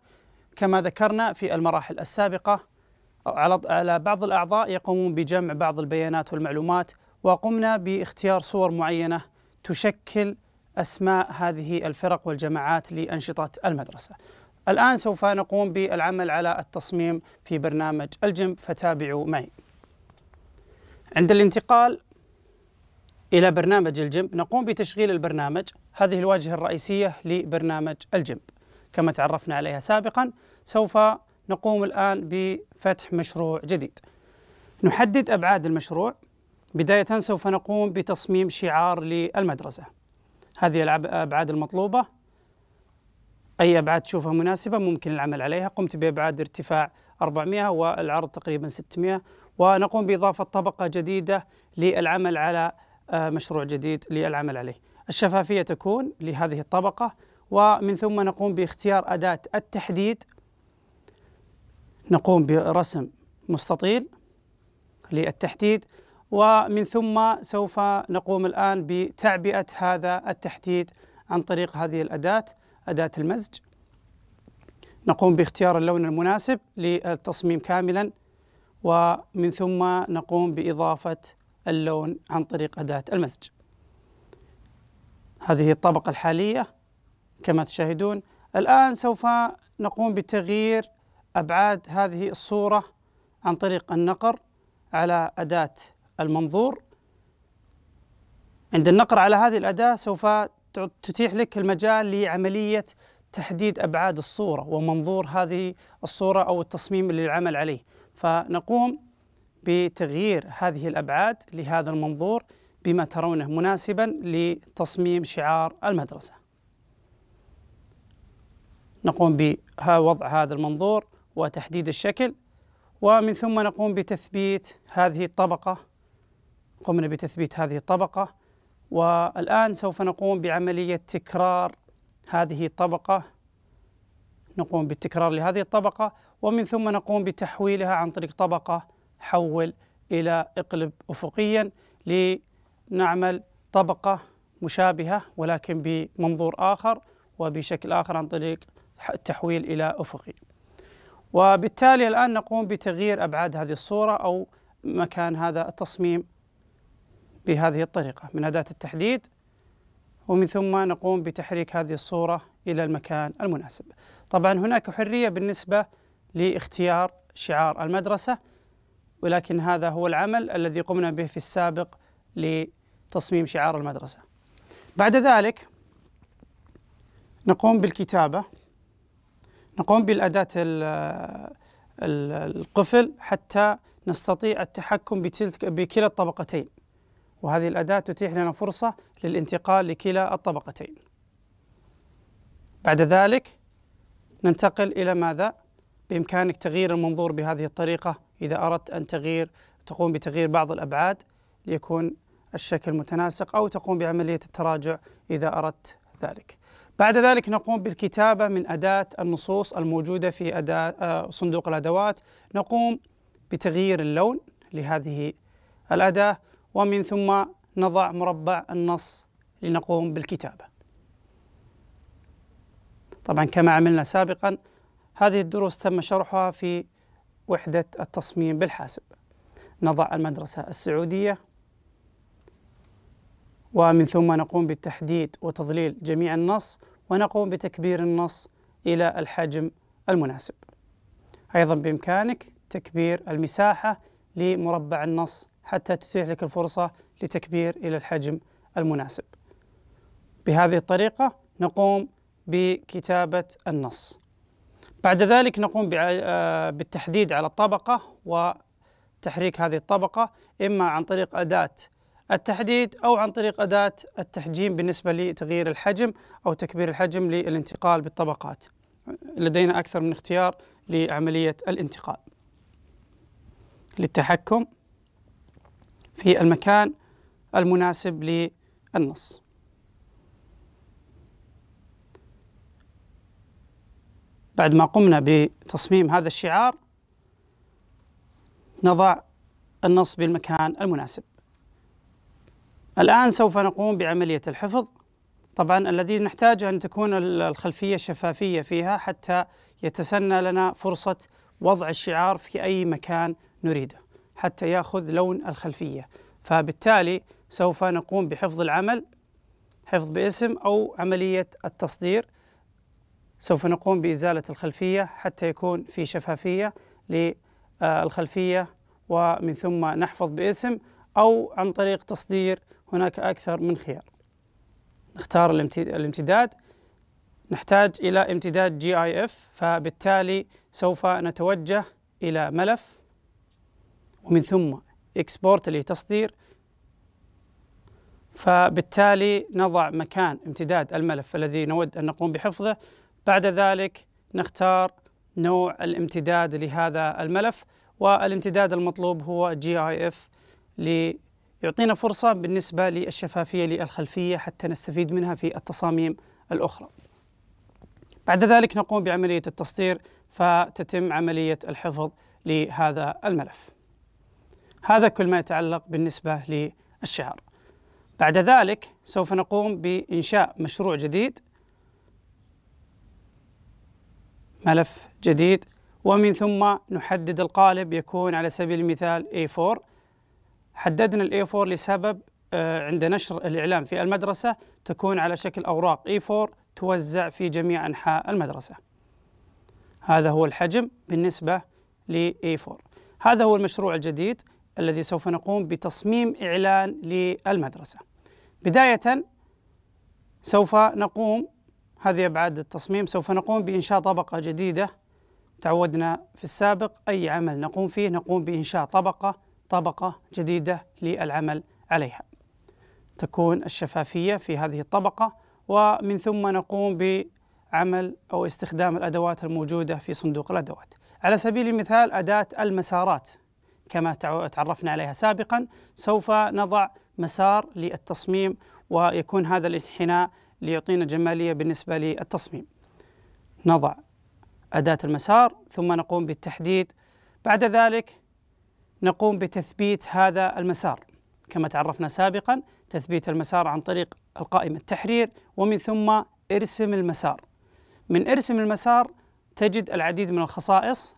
كما ذكرنا في المراحل السابقه على بعض الاعضاء يقومون بجمع بعض البيانات والمعلومات وقمنا باختيار صور معينه تشكل اسماء هذه الفرق والجماعات لانشطه المدرسه الآن سوف نقوم بالعمل على التصميم في برنامج الجيم فتابعوا معي عند الانتقال إلى برنامج الجيم نقوم بتشغيل البرنامج هذه الواجهة الرئيسية لبرنامج الجيم كما تعرفنا عليها سابقا سوف نقوم الآن بفتح مشروع جديد نحدد أبعاد المشروع بداية سوف نقوم بتصميم شعار للمدرسة هذه الأبعاد المطلوبة أي أبعاد تشوفها مناسبة ممكن العمل عليها قمت بأبعاد ارتفاع 400 والعرض تقريبا 600 ونقوم بإضافة طبقة جديدة للعمل على آه، مشروع جديد للعمل عليه الشفافية تكون لهذه الطبقة ومن ثم نقوم باختيار أداة التحديد نقوم برسم مستطيل للتحديد ومن ثم سوف نقوم الآن بتعبئة هذا التحديد عن طريق هذه الأداة أداة المزج نقوم باختيار اللون المناسب للتصميم كاملا ومن ثم نقوم بإضافة اللون عن طريق أداة المزج هذه الطبقة الحالية كما تشاهدون الآن سوف نقوم بتغيير أبعاد هذه الصورة عن طريق النقر على أداة المنظور عند النقر على هذه الأداة سوف تتيح لك المجال لعملية تحديد أبعاد الصورة ومنظور هذه الصورة أو التصميم للعمل عليه فنقوم بتغيير هذه الأبعاد لهذا المنظور بما ترونه مناسبا لتصميم شعار المدرسة نقوم بوضع هذا المنظور وتحديد الشكل ومن ثم نقوم بتثبيت هذه الطبقة قمنا بتثبيت هذه الطبقة والآن سوف نقوم بعملية تكرار هذه الطبقة نقوم بالتكرار لهذه الطبقة ومن ثم نقوم بتحويلها عن طريق طبقة حول إلى اقلب أفقيا لنعمل طبقة مشابهة ولكن بمنظور آخر وبشكل آخر عن طريق التحويل إلى أفقي وبالتالي الآن نقوم بتغيير أبعاد هذه الصورة أو مكان هذا التصميم بهذه الطريقة من أداة التحديد ومن ثم نقوم بتحريك هذه الصورة إلى المكان المناسب طبعا هناك حرية بالنسبة لاختيار شعار المدرسة ولكن هذا هو العمل الذي قمنا به في السابق لتصميم شعار المدرسة بعد ذلك نقوم بالكتابة نقوم بالأداة القفل حتى نستطيع التحكم بتلك الطبقتين وهذه الأداة تتيح لنا فرصة للانتقال لكلا الطبقتين بعد ذلك ننتقل إلى ماذا؟ بإمكانك تغيير المنظور بهذه الطريقة إذا أردت أن تغيير تقوم بتغيير بعض الأبعاد ليكون الشكل متناسق أو تقوم بعملية التراجع إذا أردت ذلك بعد ذلك نقوم بالكتابة من أداة النصوص الموجودة في أداة آه، صندوق الأدوات نقوم بتغيير اللون لهذه الأداة ومن ثم نضع مربع النص لنقوم بالكتابة طبعا كما عملنا سابقا هذه الدروس تم شرحها في وحدة التصميم بالحاسب نضع المدرسة السعودية ومن ثم نقوم بالتحديد وتضليل جميع النص ونقوم بتكبير النص إلى الحجم المناسب أيضا بإمكانك تكبير المساحة لمربع النص حتى تتيح لك الفرصة لتكبير إلى الحجم المناسب بهذه الطريقة نقوم بكتابة النص بعد ذلك نقوم آه، بالتحديد على الطبقة وتحريك هذه الطبقة إما عن طريق أداة التحديد أو عن طريق أداة التحجيم بالنسبة لتغيير الحجم أو تكبير الحجم للانتقال بالطبقات لدينا أكثر من اختيار لعملية الانتقال للتحكم في المكان المناسب للنص بعد ما قمنا بتصميم هذا الشعار نضع النص بالمكان المناسب الآن سوف نقوم بعملية الحفظ طبعا الذي نحتاجه أن تكون الخلفية شفافية فيها حتى يتسنى لنا فرصة وضع الشعار في أي مكان نريده حتى ياخذ لون الخلفيه فبالتالي سوف نقوم بحفظ العمل حفظ باسم او عمليه التصدير سوف نقوم بازاله الخلفيه حتى يكون في شفافيه للخلفيه ومن ثم نحفظ باسم او عن طريق تصدير هناك اكثر من خيار نختار الامتداد نحتاج الى امتداد جي اي اف فبالتالي سوف نتوجه الى ملف ومن ثم إكسبورت لتصدير فبالتالي نضع مكان امتداد الملف الذي نود أن نقوم بحفظه بعد ذلك نختار نوع الامتداد لهذا الملف والامتداد المطلوب هو جي اي اف ليعطينا فرصة بالنسبة للشفافية للخلفية حتى نستفيد منها في التصاميم الأخرى بعد ذلك نقوم بعملية التصدير فتتم عملية الحفظ لهذا الملف هذا كل ما يتعلق بالنسبة للشعر بعد ذلك سوف نقوم بإنشاء مشروع جديد ملف جديد ومن ثم نحدد القالب يكون على سبيل المثال A4 حددنا ال A4 لسبب آه، عند نشر الإعلام في المدرسة تكون على شكل أوراق A4 توزع في جميع أنحاء المدرسة هذا هو الحجم بالنسبة ل A4 هذا هو المشروع الجديد الذي سوف نقوم بتصميم إعلان للمدرسة بداية سوف نقوم هذه أبعاد التصميم سوف نقوم بإنشاء طبقة جديدة تعودنا في السابق أي عمل نقوم فيه نقوم بإنشاء طبقة طبقة جديدة للعمل عليها تكون الشفافية في هذه الطبقة ومن ثم نقوم بعمل أو استخدام الأدوات الموجودة في صندوق الأدوات على سبيل المثال أداة المسارات كما تعرفنا عليها سابقا سوف نضع مسار للتصميم ويكون هذا الانحناء ليعطينا جمالية بالنسبة للتصميم نضع أداة المسار ثم نقوم بالتحديد بعد ذلك نقوم بتثبيت هذا المسار كما تعرفنا سابقا تثبيت المسار عن طريق القائمة التحرير ومن ثم ارسم المسار من ارسم المسار تجد العديد من الخصائص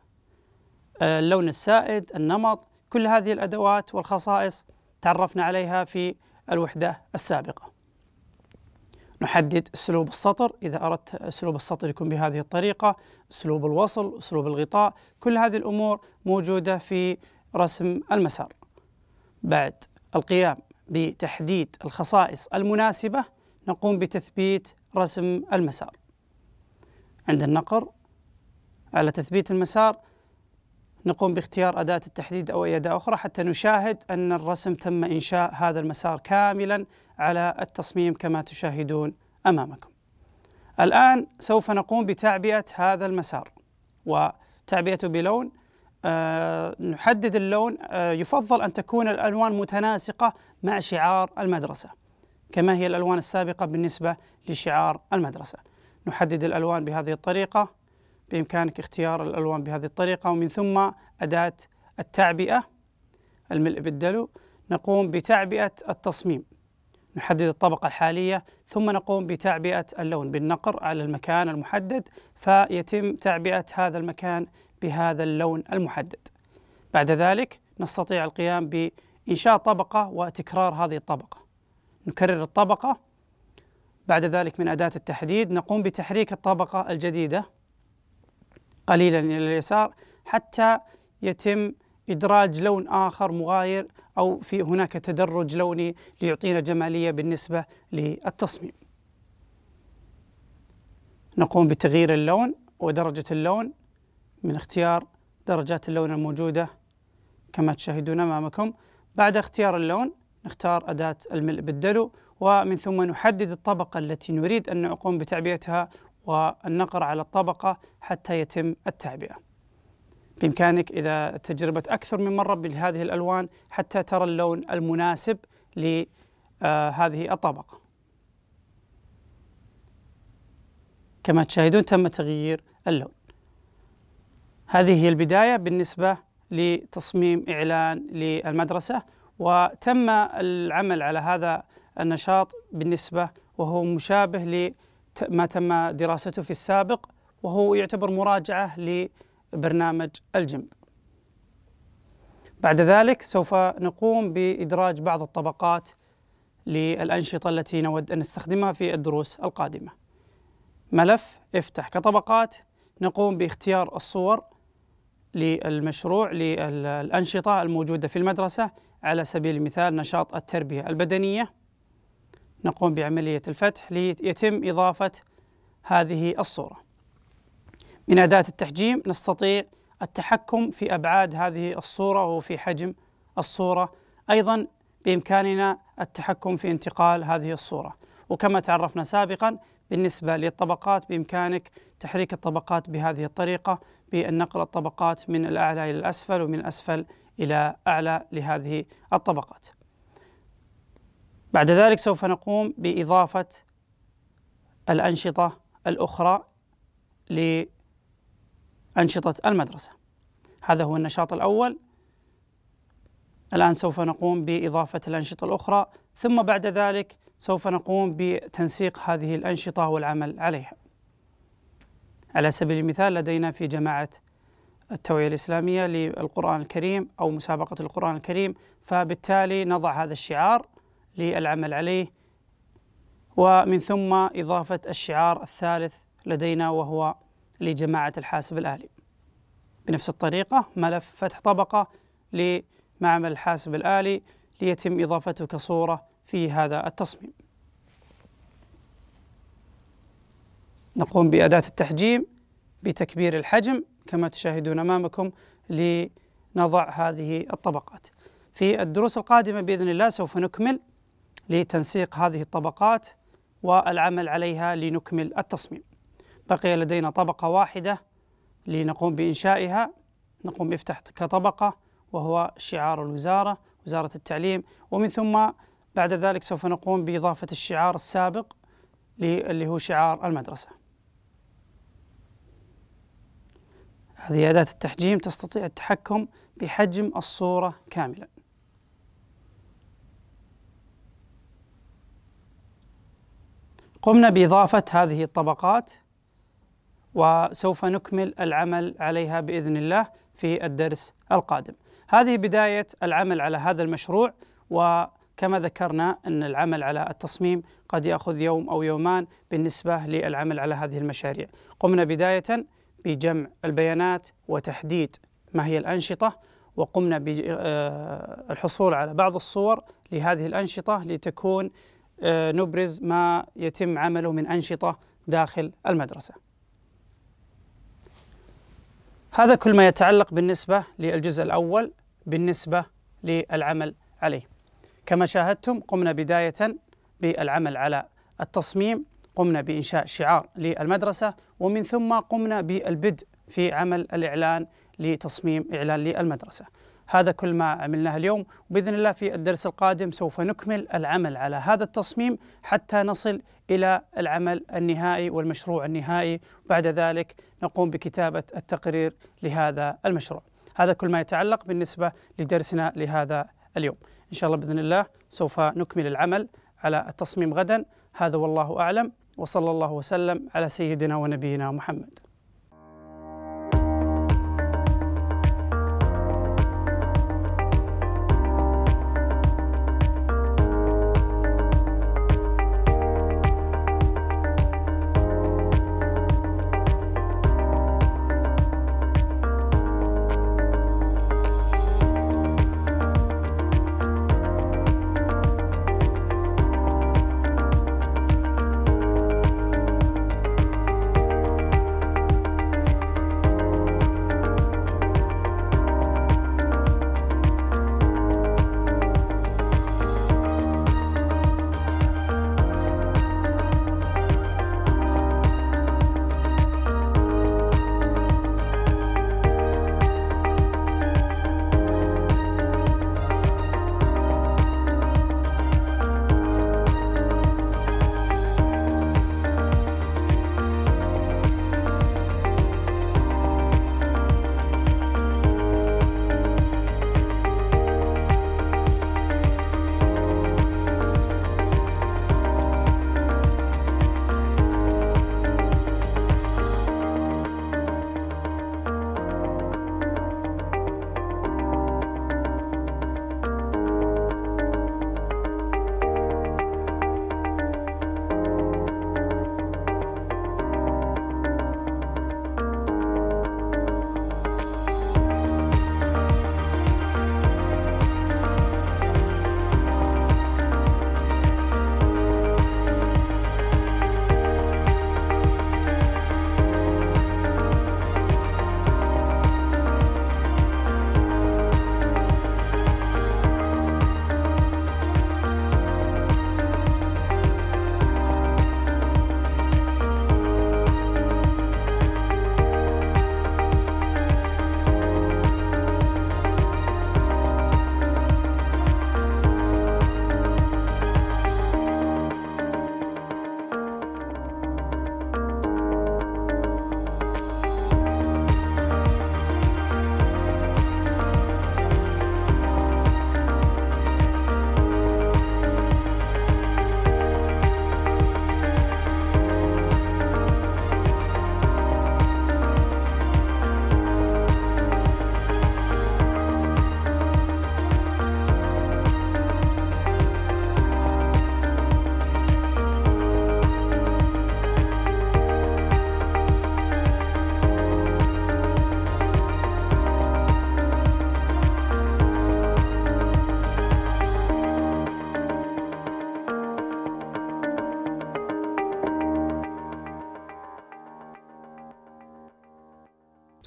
اللون السائد النمط كل هذه الأدوات والخصائص تعرفنا عليها في الوحدة السابقة نحدد أسلوب السطر إذا أردت أسلوب السطر يكون بهذه الطريقة أسلوب الوصل أسلوب الغطاء كل هذه الأمور موجودة في رسم المسار بعد القيام بتحديد الخصائص المناسبة نقوم بتثبيت رسم المسار عند النقر على تثبيت المسار نقوم باختيار أداة التحديد أو أي أداة أخرى حتى نشاهد أن الرسم تم إنشاء هذا المسار كاملا على التصميم كما تشاهدون أمامكم الآن سوف نقوم بتعبئة هذا المسار وتعبئته بلون أه نحدد اللون أه يفضل أن تكون الألوان متناسقة مع شعار المدرسة كما هي الألوان السابقة بالنسبة لشعار المدرسة نحدد الألوان بهذه الطريقة بإمكانك اختيار الألوان بهذه الطريقة ومن ثم أداة التعبئة الملء بالدلو نقوم بتعبئة التصميم نحدد الطبقة الحالية ثم نقوم بتعبئة اللون بالنقر على المكان المحدد فيتم تعبئة هذا المكان بهذا اللون المحدد بعد ذلك نستطيع القيام بإنشاء طبقة وتكرار هذه الطبقة نكرر الطبقة بعد ذلك من أداة التحديد نقوم بتحريك الطبقة الجديدة قليلا إلى اليسار حتى يتم إدراج لون آخر مغاير أو في هناك تدرج لوني ليعطينا جمالية بالنسبة للتصميم نقوم بتغيير اللون ودرجة اللون من اختيار درجات اللون الموجودة كما تشاهدون أمامكم بعد اختيار اللون نختار أداة الملء بالدلو ومن ثم نحدد الطبقة التي نريد أن نقوم بتعبئتها والنقر على الطبقة حتى يتم التعبئة بإمكانك إذا تجربة أكثر من مرة بهذه الألوان حتى ترى اللون المناسب لهذه الطبقة كما تشاهدون تم تغيير اللون هذه هي البداية بالنسبة لتصميم إعلان للمدرسة وتم العمل على هذا النشاط بالنسبة وهو مشابه ما تم دراسته في السابق وهو يعتبر مراجعة لبرنامج الجنب بعد ذلك سوف نقوم بإدراج بعض الطبقات للأنشطة التي نود أن نستخدمها في الدروس القادمة ملف افتح كطبقات نقوم باختيار الصور للمشروع للأنشطة الموجودة في المدرسة على سبيل المثال نشاط التربية البدنية نقوم بعملية الفتح ليتم إضافة هذه الصورة من أداة التحجيم نستطيع التحكم في أبعاد هذه الصورة وفي حجم الصورة أيضا بإمكاننا التحكم في انتقال هذه الصورة وكما تعرفنا سابقا بالنسبة للطبقات بإمكانك تحريك الطبقات بهذه الطريقة بأن نقل الطبقات من الأعلى إلى الأسفل ومن الأسفل إلى أعلى لهذه الطبقات بعد ذلك سوف نقوم بإضافة الأنشطة الأخرى لأنشطة المدرسة هذا هو النشاط الأول الآن سوف نقوم بإضافة الأنشطة الأخرى ثم بعد ذلك سوف نقوم بتنسيق هذه الأنشطة والعمل عليها على سبيل المثال لدينا في جماعة التوعية الإسلامية للقرآن الكريم أو مسابقة القرآن الكريم فبالتالي نضع هذا الشعار للعمل عليه ومن ثم إضافة الشعار الثالث لدينا وهو لجماعة الحاسب الآلي بنفس الطريقة ملف فتح طبقة لمعمل الحاسب الآلي ليتم إضافته كصورة في هذا التصميم نقوم بأداة التحجيم بتكبير الحجم كما تشاهدون أمامكم لنضع هذه الطبقات في الدروس القادمة بإذن الله سوف نكمل لتنسيق هذه الطبقات والعمل عليها لنكمل التصميم بقي لدينا طبقة واحدة لنقوم بإنشائها نقوم بإفتح كطبقة وهو شعار الوزارة وزارة التعليم ومن ثم بعد ذلك سوف نقوم بإضافة الشعار السابق اللي هو شعار المدرسة هذه أداة التحجيم تستطيع التحكم بحجم الصورة كاملا قمنا بإضافة هذه الطبقات وسوف نكمل العمل عليها بإذن الله في الدرس القادم هذه بداية العمل على هذا المشروع وكما ذكرنا أن العمل على التصميم قد يأخذ يوم أو يومان بالنسبة للعمل على هذه المشاريع قمنا بداية بجمع البيانات وتحديد ما هي الأنشطة وقمنا بالحصول آه، على بعض الصور لهذه الأنشطة لتكون آه، نبرز ما يتم عمله من أنشطة داخل المدرسة هذا كل ما يتعلق بالنسبة للجزء الأول بالنسبة للعمل عليه كما شاهدتم قمنا بداية بالعمل على التصميم قمنا بإنشاء شعار للمدرسة ومن ثم قمنا بالبدء في عمل الإعلان لتصميم إعلان للمدرسة هذا كل ما عملناه اليوم وباذن الله في الدرس القادم سوف نكمل العمل على هذا التصميم حتى نصل الى العمل النهائي والمشروع النهائي بعد ذلك نقوم بكتابه التقرير لهذا المشروع. هذا كل ما يتعلق بالنسبه لدرسنا لهذا اليوم. ان شاء الله باذن الله سوف نكمل العمل على التصميم غدا هذا والله اعلم وصلى الله وسلم على سيدنا ونبينا محمد.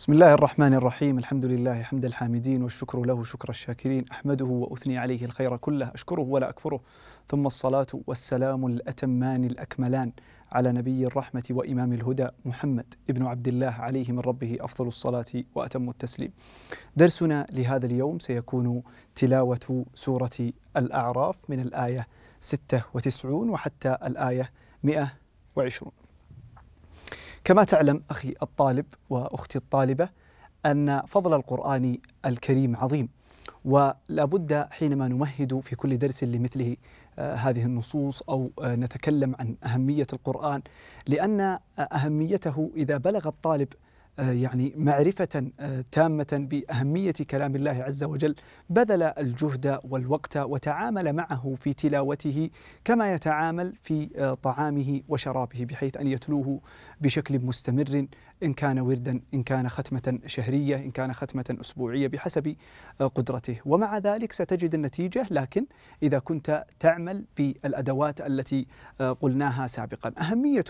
بسم الله الرحمن الرحيم الحمد لله حمد الحامدين والشكر له شكر الشاكرين أحمده وأثني عليه الخير كله أشكره ولا أكفره ثم الصلاة والسلام الأتمان الأكملان على نبي الرحمة وإمام الهدى محمد ابن عبد الله عليه من ربه أفضل الصلاة وأتم التسليم درسنا لهذا اليوم سيكون تلاوة سورة الأعراف من الآية 96 وحتى الآية 120 كما تعلم اخي الطالب واختي الطالبه ان فضل القران الكريم عظيم ولا بد حينما نمهد في كل درس لمثله آه، هذه النصوص او آه، نتكلم عن اهميه القران لان آه، اهميته اذا بلغ الطالب يعني معرفة تامة بأهمية كلام الله عز وجل بذل الجهد والوقت وتعامل معه في تلاوته كما يتعامل في طعامه وشرابه بحيث أن يتلوه بشكل مستمر إن كان وردا إن كان ختمة شهرية إن كان ختمة أسبوعية بحسب آه، قدرته ومع ذلك ستجد النتيجة لكن إذا كنت تعمل بالأدوات التي آه، قلناها سابقا أهمية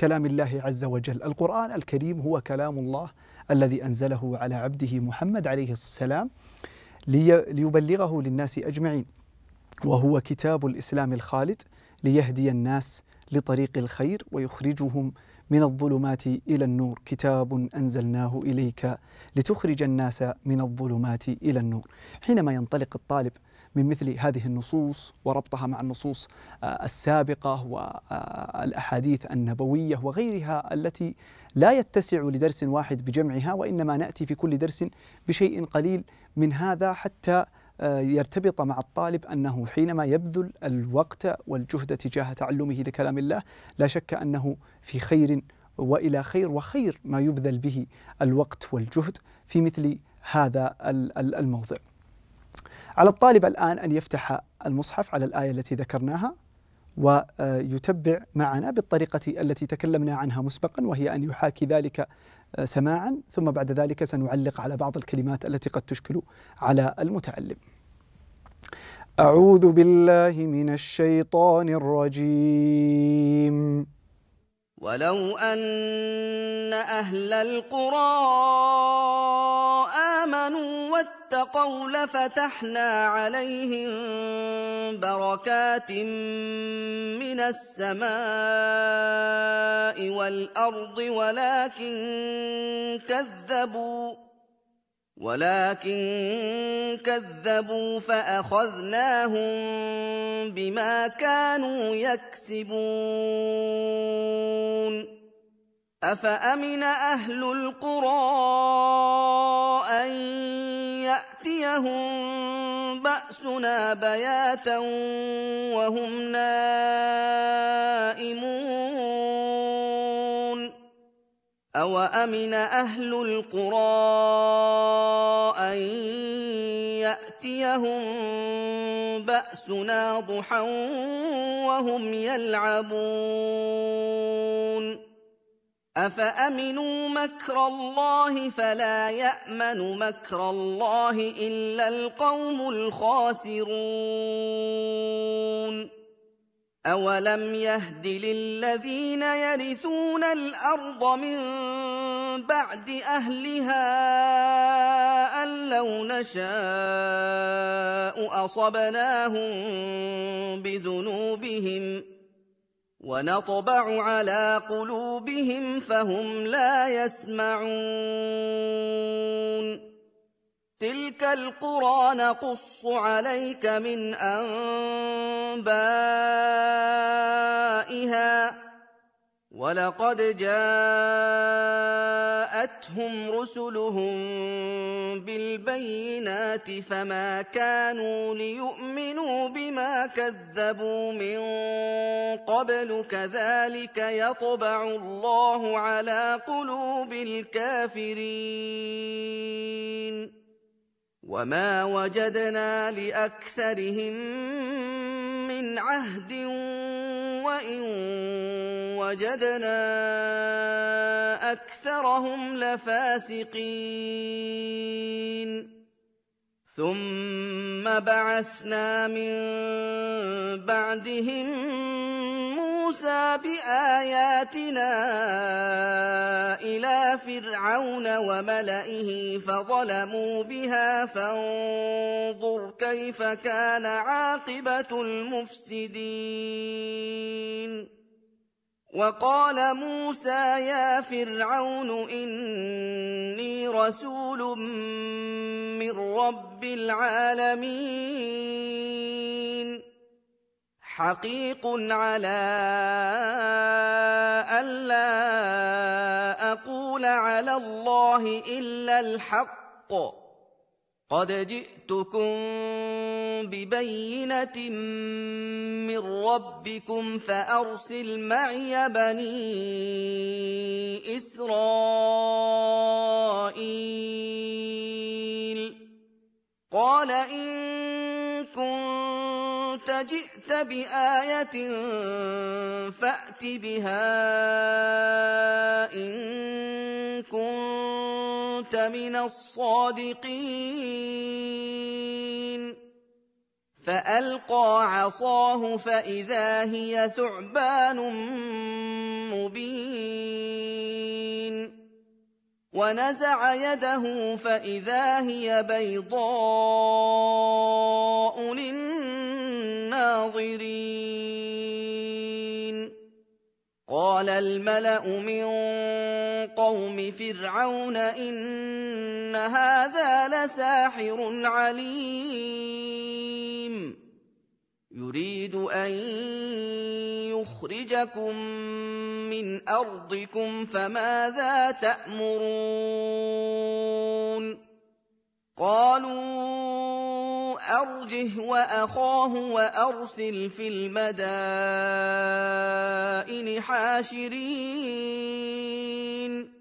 كلام الله عز وجل القرآن الكريم هو كلام الله الذي أنزله على عبده محمد عليه السلام ليبلغه للناس أجمعين وهو كتاب الإسلام الخالد ليهدي الناس لطريق الخير ويخرجهم من الظلمات إلى النور كتاب أنزلناه إليك لتخرج الناس من الظلمات إلى النور حينما ينطلق الطالب من مثل هذه النصوص وربطها مع النصوص آه، السابقة والأحاديث النبوية وغيرها التي لا يتسع لدرس واحد بجمعها وإنما نأتي في كل درس بشيء قليل من هذا حتى آه، يرتبط مع الطالب أنه حينما يبذل الوقت والجهد تجاه تعلمه لكلام الله لا شك أنه في خير والى خير وخير ما يبذل به الوقت والجهد في مثل هذا الموضع. على الطالب الان ان يفتح المصحف على الايه التي ذكرناها ويتبع معنا بالطريقه التي تكلمنا عنها مسبقا وهي ان يحاكي ذلك سماعا ثم بعد ذلك سنعلق على بعض الكلمات التي قد تشكل على المتعلم أعوذ بالله من الشيطان الرجيم وَلَوْ أَنَّ أَهْلَ الْقُرَىٰ آمَنُوا وَاتَّقَوْا لَفَتَحْنَا عَلَيْهِم بَرَكَاتٍ مِّنَ السَّمَاءِ وَالْأَرْضِ وَلَٰكِن كَذَّبُوا ولكن كذبوا فاخذناهم بما كانوا يكسبون افامن اهل القرى ان ياتيهم باسنا بياتا وهم نائمون أَوَأَمِنَ أَهْلُ الْقُرَىٰ أَن يَأْتِيَهُم بَأْسُنَا ضُحًى وَهُمْ يَلْعَبُونَ أَفَأَمِنُوا مَكْرَ اللَّهِ فَلَا يَأْمَنُ مَكْرَ اللَّهِ إِلَّا الْقَوْمُ الْخَاسِرُونَ أَوَلَمْ يَهْدِ لِلَّذِينَ يَرِثُونَ الْأَرْضَ مِن بَعْدِ أَهْلِهَا أَن لَّوْ نَشَاءُ أَصَبْنَاهُم بِذُنُوبِهِمْ ۚ وَنَطْبَعُ عَلَىٰ قُلُوبِهِمْ فَهُمْ لَا يَسْمَعُونَ تلك القرى نقص عليك من انبائها ولقد جاءتهم رسلهم بالبينات فما كانوا ليؤمنوا بما كذبوا من قبل كذلك يطبع الله على قلوب الكافرين وما وجدنا لاكثرهم من عهد وان وجدنا اكثرهم لفاسقين ثم بعثنا من بعدهم موسى باياتنا الى فرعون وملئه فظلموا بها فانظر كيف كان عاقبه المفسدين وقال موسى يا فرعون إني رسول من رب العالمين حقيق على ألا أقول على الله إلا الحق قد جئتكم ببينه من ربكم فارسل معي بني اسرائيل قال ان كنت جئت بآية فأت بها إن كنت من الصادقين فألقى عصاه فإذا هي ثعبان مبين ونزع يده فإذا هي بيضاء للناظرين قال الملا من قوم فرعون ان هذا لساحر عليم يريد أن يخرجكم من أرضكم فماذا تأمرون قالوا أرجه وأخاه وأرسل في المدائن حاشرين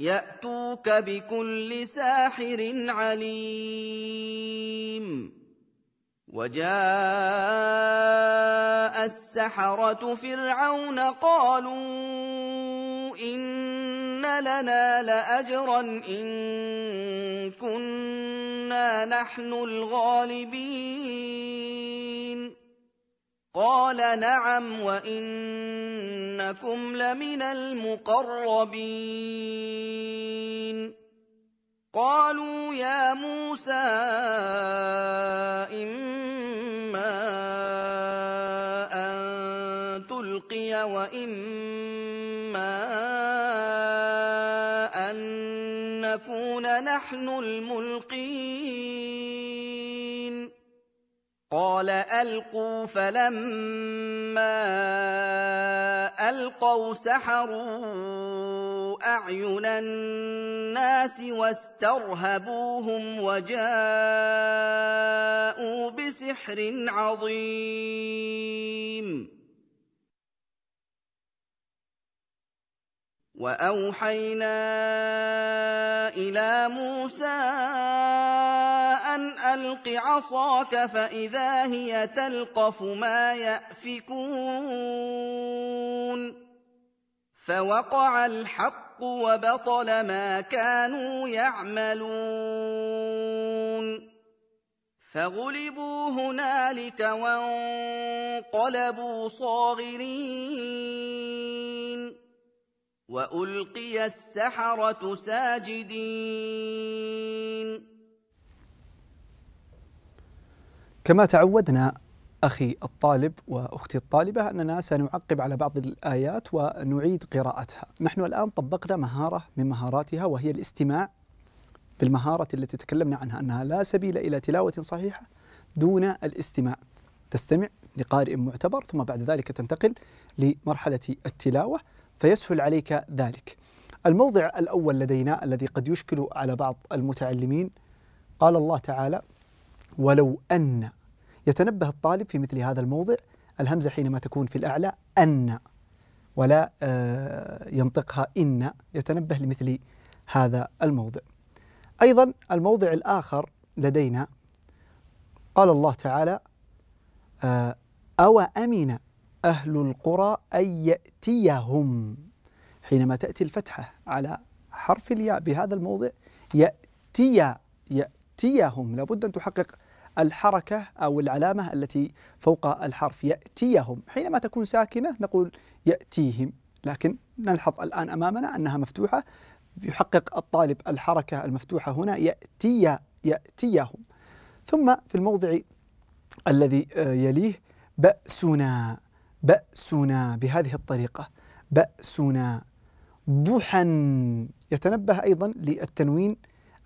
يأتوك بكل ساحر عليم وجاء السحرة فرعون قالوا إن لنا لأجرا إن كنا نحن الغالبين قال نعم وإنكم لمن المقربين قالوا يا موسى إما أن تلقي وإما أن نكون نحن الملقين قال القوا فلما القوا سحروا اعين الناس واسترهبوهم وجاءوا بسحر عظيم واوحينا الى موسى ان الق عصاك فاذا هي تلقف ما يافكون فوقع الحق وبطل ما كانوا يعملون فغلبوا هنالك وانقلبوا صاغرين وألقي السحرة ساجدين كما تعودنا أخي الطالب وأختي الطالبة أننا سنعقب على بعض الآيات ونعيد قراءتها نحن الآن طبقنا مهارة من مهاراتها وهي الاستماع بالمهارة التي تكلمنا عنها أنها لا سبيل إلى تلاوة صحيحة دون الاستماع تستمع لقارئ معتبر ثم بعد ذلك تنتقل لمرحلة التلاوة فيسهل عليك ذلك. الموضع الاول لدينا الذي قد يشكل على بعض المتعلمين قال الله تعالى: ولو ان يتنبه الطالب في مثل هذا الموضع الهمزه حينما تكون في الاعلى ان ولا آه، ينطقها ان يتنبه لمثل هذا الموضع. ايضا الموضع الاخر لدينا قال الله تعالى: آه، أو أمن أهل القرى أن يأتيهم حينما تأتي الفتحة على حرف الياء بهذا الموضع يأتي يأتيهم لابد أن تحقق الحركة أو العلامة التي فوق الحرف يأتيهم حينما تكون ساكنة نقول يأتيهم لكن نلحظ الآن أمامنا أنها مفتوحة يحقق الطالب الحركة المفتوحة هنا يأتي يأتيهم ثم في الموضع الذي آه، يليه بأسنا بأسنا بهذه الطريقة بأسنا ضحى يتنبه أيضا للتنوين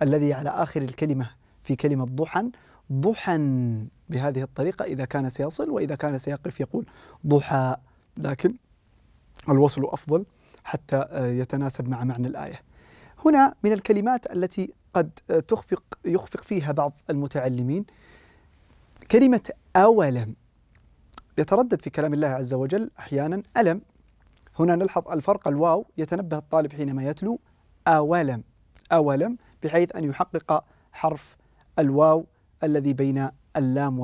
الذي على آخر الكلمة في كلمة ضحى ضحى بهذه الطريقة إذا كان سيصل وإذا كان سيقف يقول ضحى لكن الوصل أفضل حتى آه، يتناسب مع معنى الآية هنا من الكلمات التي قد آه، تخفق يخفق فيها بعض المتعلمين كلمة أولم يتردد في كلام الله عز وجل أحيانا ألم هنا نلحظ الفرق الواو يتنبه الطالب حينما يتلو أولم أولم بحيث أن يحقق حرف الواو الذي بين اللام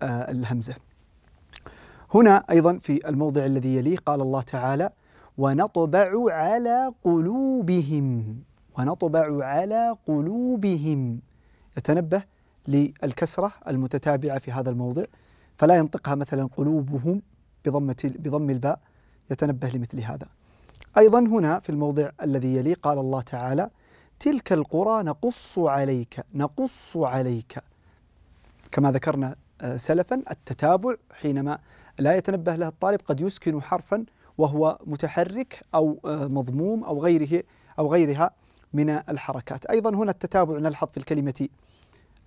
والهمزة آه، هنا أيضا في الموضع الذي يليه قال الله تعالى ونطبع على قلوبهم ونطبع على قلوبهم يتنبه للكسرة المتتابعة في هذا الموضع فلا ينطقها مثلا قلوبهم بضمة بضم الباء يتنبه لمثل هذا. أيضا هنا في الموضع الذي يليه قال الله تعالى: تلك القرى نقص عليك نقص عليك كما ذكرنا آه، سلفا التتابع حينما لا يتنبه له الطالب قد يسكن حرفا وهو متحرك او آه، مضموم او غيره او غيرها من الحركات، ايضا هنا التتابع نلحظ في الكلمه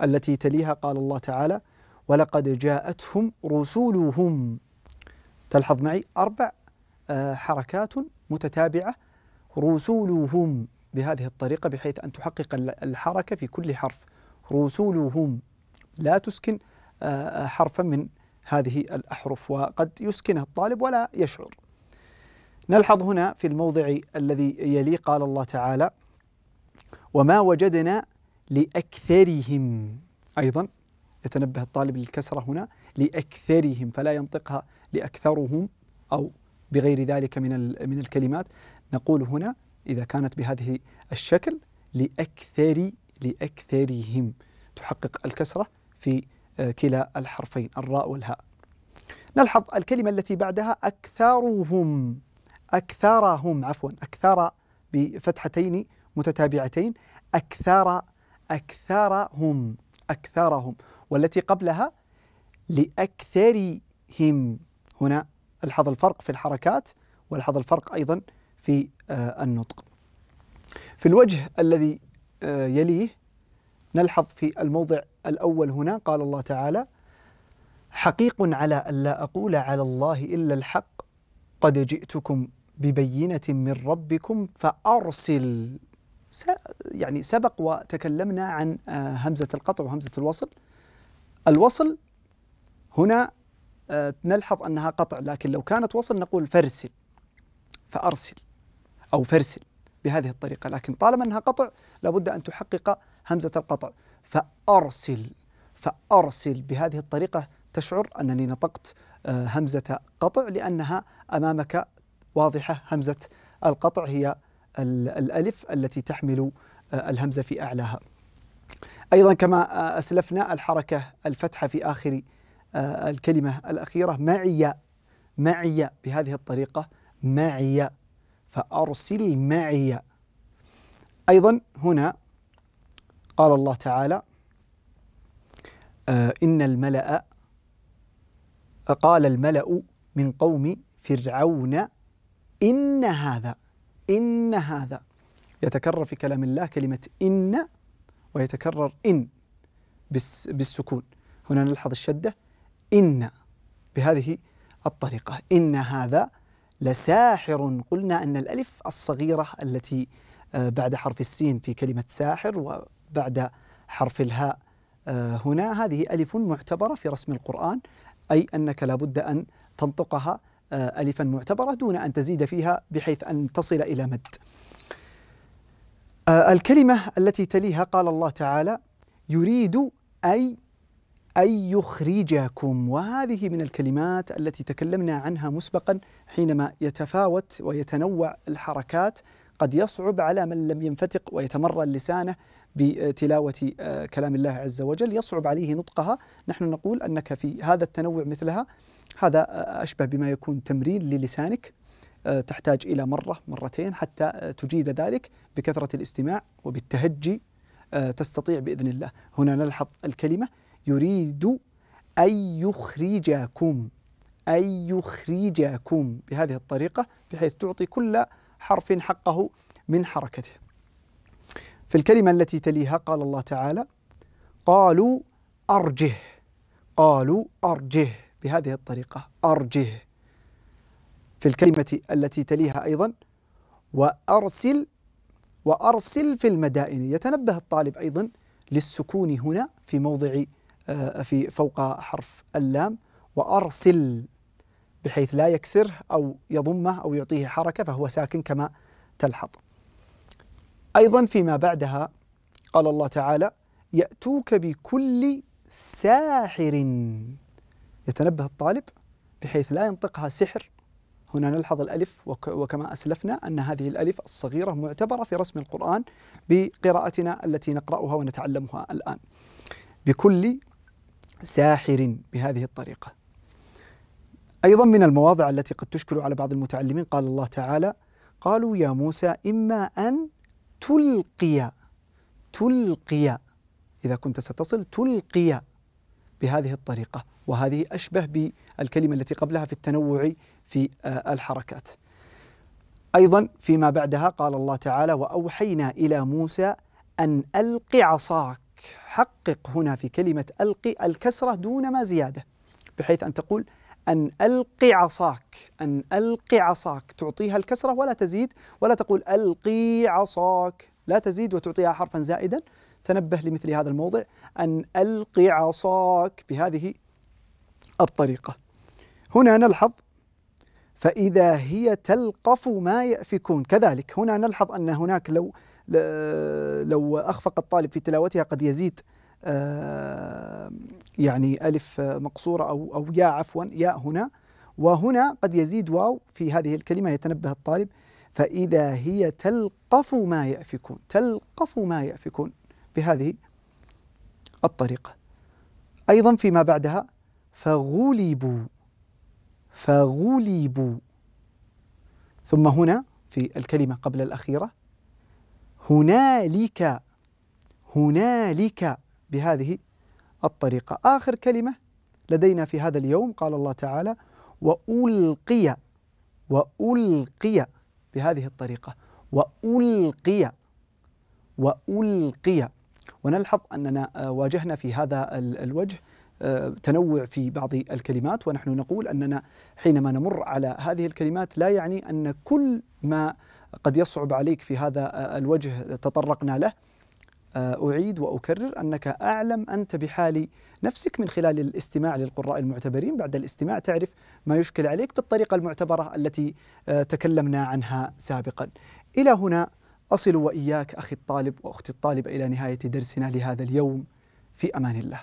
التي تليها قال الله تعالى: ولقد جاءتهم رسولهم تلحظ معي أربع آه، حركات متتابعة رسولهم بهذه الطريقة بحيث أن تحقق الحركة في كل حرف رسولهم لا تسكن آه، آه، حرفا من هذه الأحرف وقد يسكنها الطالب ولا يشعر نلحظ هنا في الموضع الذي يلي قال الله تعالى وما وجدنا لأكثرهم أيضا يتنبه الطالب للكسرة هنا لأكثرهم فلا ينطقها لأكثرهم أو بغير ذلك من من الكلمات نقول هنا إذا كانت بهذه الشكل لأكثر لأكثرهم تحقق الكسرة في آه، كلا الحرفين الراء والهاء نلحظ الكلمة التي بعدها أكثرهم أكثرهم عفوا أكثر بفتحتين متتابعتين أكثر أكثرهم أكثرهم والتي قبلها لأكثرهم هنا الحظ الفرق في الحركات والحظ الفرق أيضا في آه، النطق في الوجه الذي آه، يليه نلحظ في الموضع الأول هنا قال الله تعالى حقيق على أن لا أقول على الله إلا الحق قد جئتكم ببينة من ربكم فأرسل يعني سبق وتكلمنا عن آه، همزة القطع وهمزة الوصل الوصل هنا آه، نلحظ أنها قطع لكن لو كانت وصل نقول فرسل فأرسل أو فرسل بهذه الطريقة لكن طالما أنها قطع لابد أن تحقق همزة القطع فأرسل فأرسل بهذه الطريقة تشعر أنني نطقت آه، همزة قطع لأنها أمامك واضحة همزة القطع هي الألف التي تحمل آه، الهمزة في أعلاها أيضا كما أسلفنا الحركة الفتحة في آخر آه، الكلمة الأخيرة معي معي بهذه الطريقة معي فأرسل معي أيضا هنا قال الله تعالى آه، إن الملأ قال الملأ من قوم فرعون إن هذا إن هذا يتكرر في كلام الله كلمة إن ويتكرر إن بالسكون هنا نلحظ الشدة إن بهذه الطريقة إن هذا لساحر قلنا أن الألف الصغيرة التي آه، بعد حرف السين في كلمة ساحر وبعد حرف الهاء آه، هنا هذه ألف معتبرة في رسم القرآن أي أنك لابد أن تنطقها آه، ألفا معتبرة دون أن تزيد فيها بحيث أن تصل إلى مد آه، الكلمة التي تليها قال الله تعالى يريد أي أن يخرجكم وهذه من الكلمات التي تكلمنا عنها مسبقا حينما يتفاوت ويتنوع الحركات قد يصعب على من لم ينفتق ويتمرن لسانه بتلاوة آه، كلام الله عز وجل يصعب عليه نطقها نحن نقول أنك في هذا التنوع مثلها هذا آه، أشبه بما يكون تمرين للسانك آه، تحتاج إلى مرة مرتين حتى آه، تجيد ذلك بكثرة الاستماع وبالتهجي آه، تستطيع بإذن الله هنا نلحظ الكلمة يريد أن يخرجكم أن يخرجكم بهذه الطريقة بحيث تعطي كل حرف حقه من حركته في الكلمة التي تليها قال الله تعالى قالوا أرجه قالوا أرجه بهذه الطريقة أرجه في الكلمة التي تليها أيضا وأرسل وأرسل في المدائن يتنبه الطالب أيضا للسكون هنا في موضع آه، في فوق حرف اللام وأرسل بحيث لا يكسره أو يضمه أو يعطيه حركة فهو ساكن كما تلحظ أيضا فيما بعدها قال الله تعالى يأتوك بكل ساحر يتنبه الطالب بحيث لا ينطقها سحر هنا نلحظ الألف وكما أسلفنا أن هذه الألف الصغيرة معتبرة في رسم القرآن بقراءتنا التي نقرأها ونتعلمها الآن بكل ساحر بهذه الطريقة أيضا من المواضع التي قد تشكل على بعض المتعلمين قال الله تعالى قالوا يا موسى إما أن تلقي تلقي إذا كنت ستصل تلقي بهذه الطريقة وهذه أشبه بالكلمة التي قبلها في التنوع في آه، الحركات. ايضا فيما بعدها قال الله تعالى: واوحينا الى موسى ان ألقي عصاك، حقق هنا في كلمه القي الكسره دون ما زياده بحيث ان تقول أن ألقي عصاك أن ألقي عصاك تعطيها الكسرة ولا تزيد ولا تقول ألقي عصاك لا تزيد وتعطيها حرفا زائدا تنبه لمثل هذا الموضع أن ألقي عصاك بهذه الطريقة هنا نلحظ فإذا هي تلقف ما يأفكون كذلك هنا نلحظ أن هناك لو لو أخفق الطالب في تلاوتها قد يزيد آه، يعني ألف مقصورة أو أو يا عفوا يا هنا وهنا قد يزيد واو في هذه الكلمة يتنبه الطالب فإذا هي تلقف ما يأفكون تلقف ما يأفكون بهذه الطريقة أيضا فيما بعدها فغلبوا فغلبوا ثم هنا في الكلمة قبل الأخيرة هنالك هنالك بهذه الطريقة آخر كلمة لدينا في هذا اليوم قال الله تعالى وألقي وألقي بهذه الطريقة وألقي وألقي ونلحظ أننا آه، واجهنا في هذا الوجه تنوع في بعض الكلمات ونحن نقول اننا حينما نمر على هذه الكلمات لا يعني ان كل ما قد يصعب عليك في هذا الوجه تطرقنا له آه، أعيد وأكرر أنك أعلم أنت بحال نفسك من خلال الاستماع للقراء المعتبرين بعد الاستماع تعرف ما يشكل عليك بالطريقة المعتبرة التي آه، تكلمنا عنها سابقا إلى هنا أصل وإياك أخي الطالب وأختي الطالبة إلى نهاية درسنا لهذا اليوم في أمان الله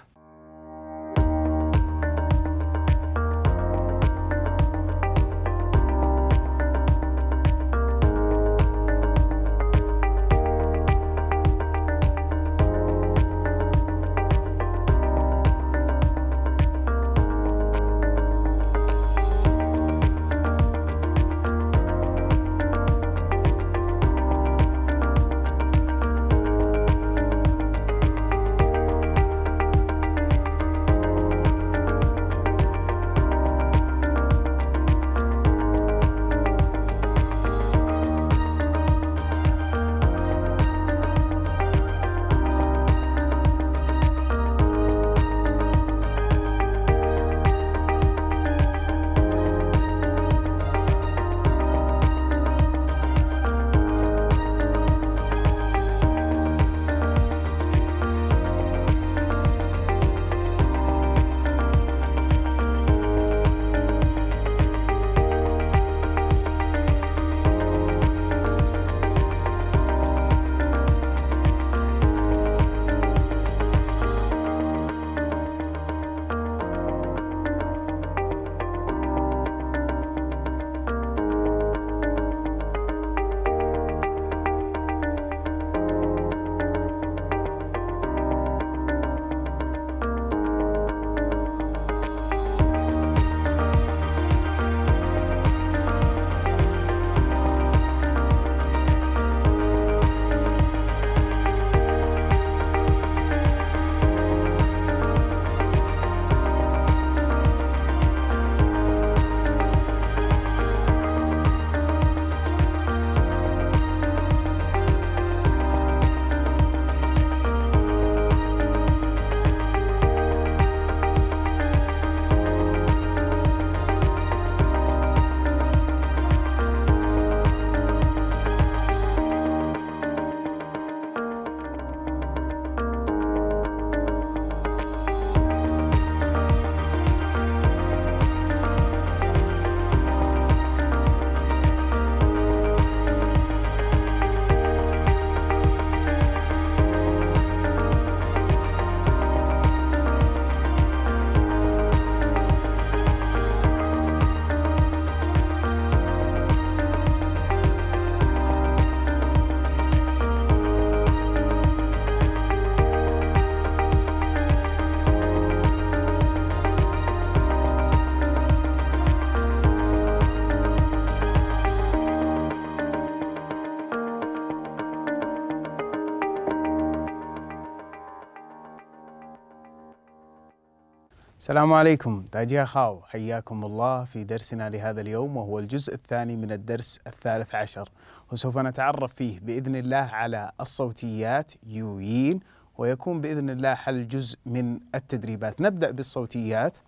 السلام عليكم تاجي خاو حياكم الله في درسنا لهذا اليوم وهو الجزء الثاني من الدرس الثالث عشر وسوف نتعرف فيه بإذن الله على الصوتيات يوين ويكون بإذن الله حل جزء من التدريبات نبدأ بالصوتيات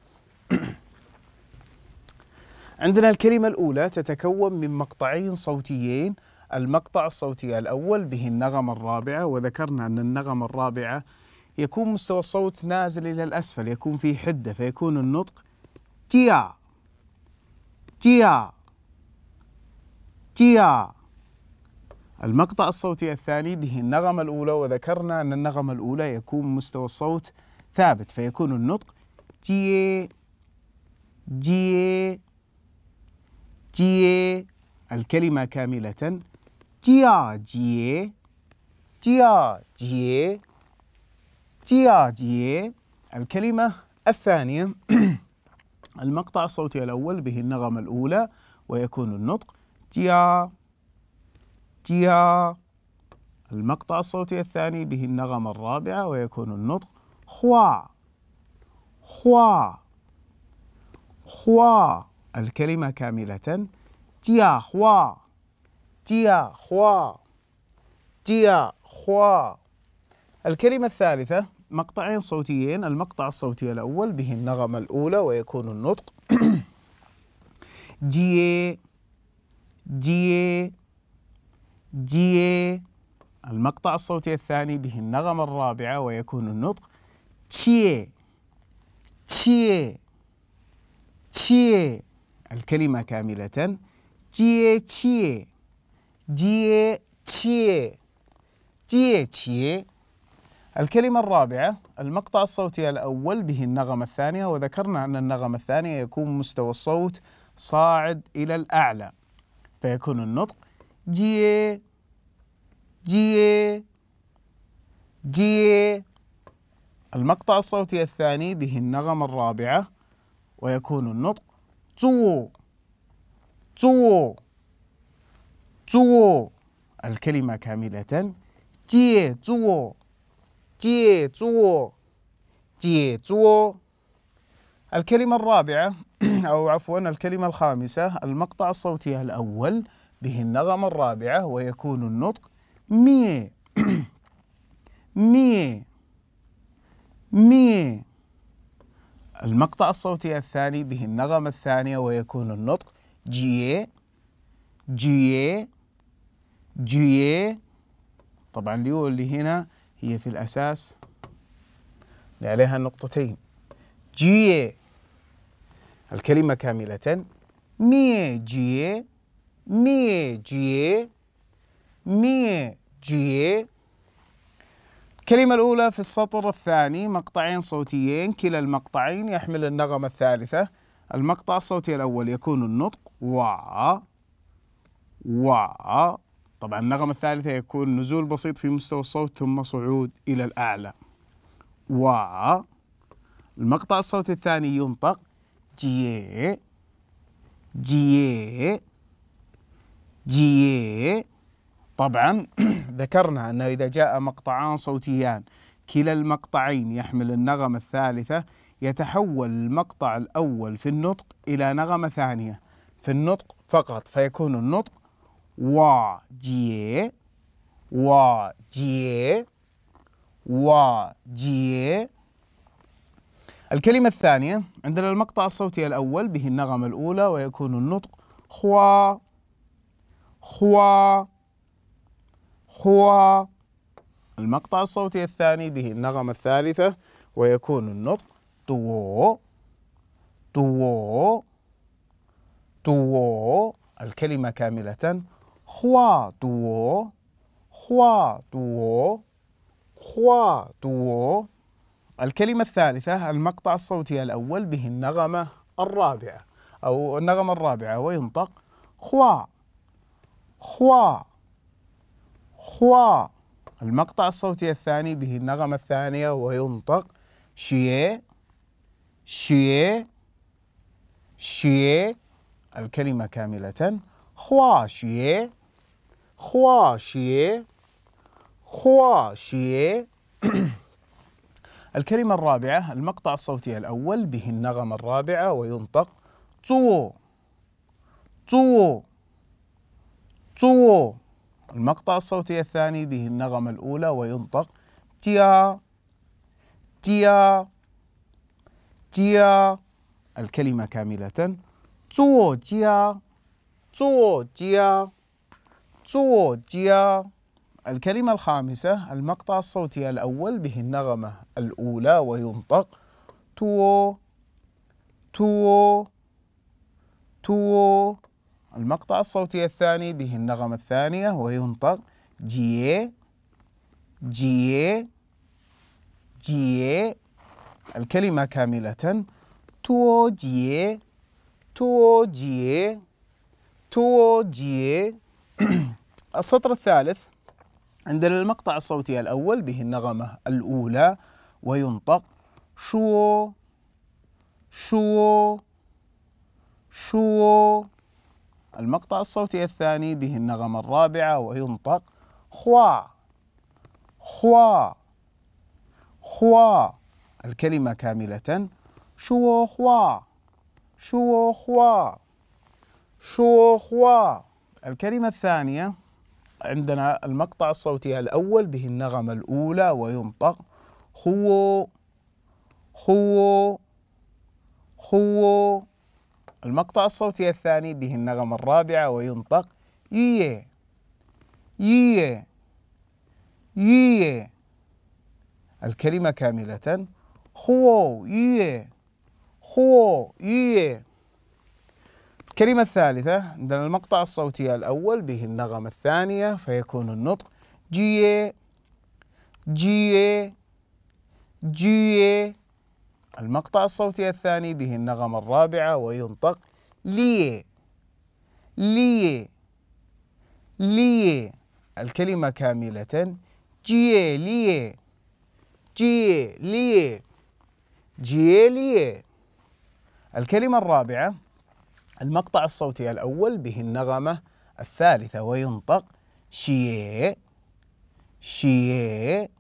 عندنا الكلمة الأولى تتكون من مقطعين صوتيين المقطع الصوتي الأول به النغمة الرابعة وذكرنا أن النغمة الرابعة يكون مستوى الصوت نازل إلى الأسفل يكون فيه حدة فيكون النطق تيا تيا تيا المقطع الصوتي الثاني به النغمة الأولى وذكرنا أن النغمة الأولى يكون مستوى الصوت ثابت فيكون النطق تي جي جي الكلمة كاملة تيا جي تيا جي احتياجي الكلمة الثانية المقطع الصوتي الأول به النغمة الأولى ويكون النطق تيا تيا المقطع الصوتي الثاني به النغمة الرابعة ويكون النطق خوا خوا خوا الكلمة كاملة تيا خوا تيا خوا تيا خوا الكلمة الثالثة مقطعين صوتيين المقطع الصوتي الأول به النغمة الأولى ويكون النطق جي جي جي المقطع الصوتي الثاني به النغمة الرابعة ويكون النطق تشي تشي تشي الكلمة كاملة جي تشي جي تشي جي تشي الكلمة الرابعة المقطع الصوتي الأول به النغمة الثانية وذكرنا أن النغمة الثانية يكون مستوى الصوت صاعد إلى الأعلى فيكون النطق جي جي جي المقطع الصوتي الثاني به النغمة الرابعة ويكون النطق تو تو تو الكلمة كاملة جي تو جيه جو جيه جو الكلمة الرابعة أو عفوا الكلمة الخامسة المقطع الصوتي الأول به النغمة الرابعة ويكون النطق مي مي مي المقطع الصوتي الثاني به النغمة الثانية ويكون النطق جي جي جي طبعا هو اللي هنا هي في الأساس عليها نقطتين جي إيه. الكلمة كاملة مي جي إيه. مي جي إيه. مي جي الكلمة الأولى في السطر الثاني مقطعين صوتيين كلا المقطعين يحمل النغمة الثالثة المقطع الصوتي الأول يكون النطق وا وا طبعا النغمة الثالثة يكون نزول بسيط في مستوى الصوت ثم صعود إلى الأعلى و المقطع الصوتي الثاني ينطق جي جي جي طبعا ذكرنا أنه إذا جاء مقطعان صوتيان كلا المقطعين يحمل النغمة الثالثة يتحول المقطع الأول في النطق إلى نغمة ثانية في النطق فقط فيكون النطق واجيه واجيه واجيه الكلمة الثانية عندنا المقطع الصوتي الأول به النغمة الأولى ويكون النطق خوا خوا خوا المقطع الصوتي الثاني به النغمة الثالثة ويكون النطق تو تو تو الكلمة كاملة الكلمه الثالثة المقطع الصوتي الأول به النغمة الرابعة أو النغمة الرابعة وينطق خوا خوا خوا المقطع الصوتي الثاني به النغمة الثانية وينطق شي شي شي الكلمة كاملة خوا شيه خوا الكلمة الرابعة المقطع الصوتي الأول به النغمة الرابعة وينطق تو تو تو المقطع الصوتي الثاني به النغمة الأولى وينطق تيا تيا تيا الكلمة كاملة تو تيا تو تيا صوت الكلمة الخامسة المقطع الصوتي الأول به النغمة الأولى وينطق تو تو تو المقطع الصوتي الثاني به النغمة الثانية وينطق جي جي جي الكلمة كاملة تو جي تو جي تو جي السطر الثالث عندنا المقطع الصوتي الأول به النغمة الأولى وينطق شو شو شو المقطع الصوتي الثاني به النغمة الرابعة وينطق خوا خوا خوا الكلمة كاملة شو خوا شو خوا شو خوا الكلمة الثانية عندنا المقطع الصوتي الأول به النغمة الأولى وينطق خو خو خو المقطع الصوتي الثاني به النغمة الرابعة وينطق ييه ييه ييه الكلمة كاملة خو ييه خو ييه الكلمة الثالثة عندنا المقطع الصوتي الأول به النغمة الثانية فيكون النطق جي جي جي المقطع الصوتي الثاني به النغمة الرابعة وينطق لي لي لي الكلمة كاملة جي لي جي لي جي لي الكلمة الرابعة المقطع الصوتي الأول به النغمة الثالثة وينطق شيء شيء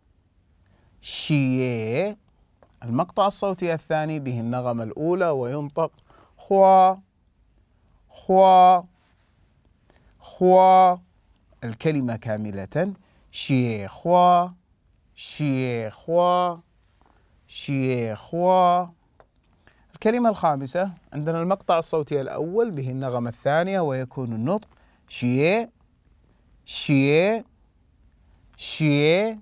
شيء المقطع الصوتي الثاني به النغمة الأولى وينطق خوا خوا خوا الكلمة كاملة خوا خوا, شي خوا الكلمة الخامسة عندنا المقطع الصوتي الأول به النغمة الثانية ويكون النطق شيء شيء شيء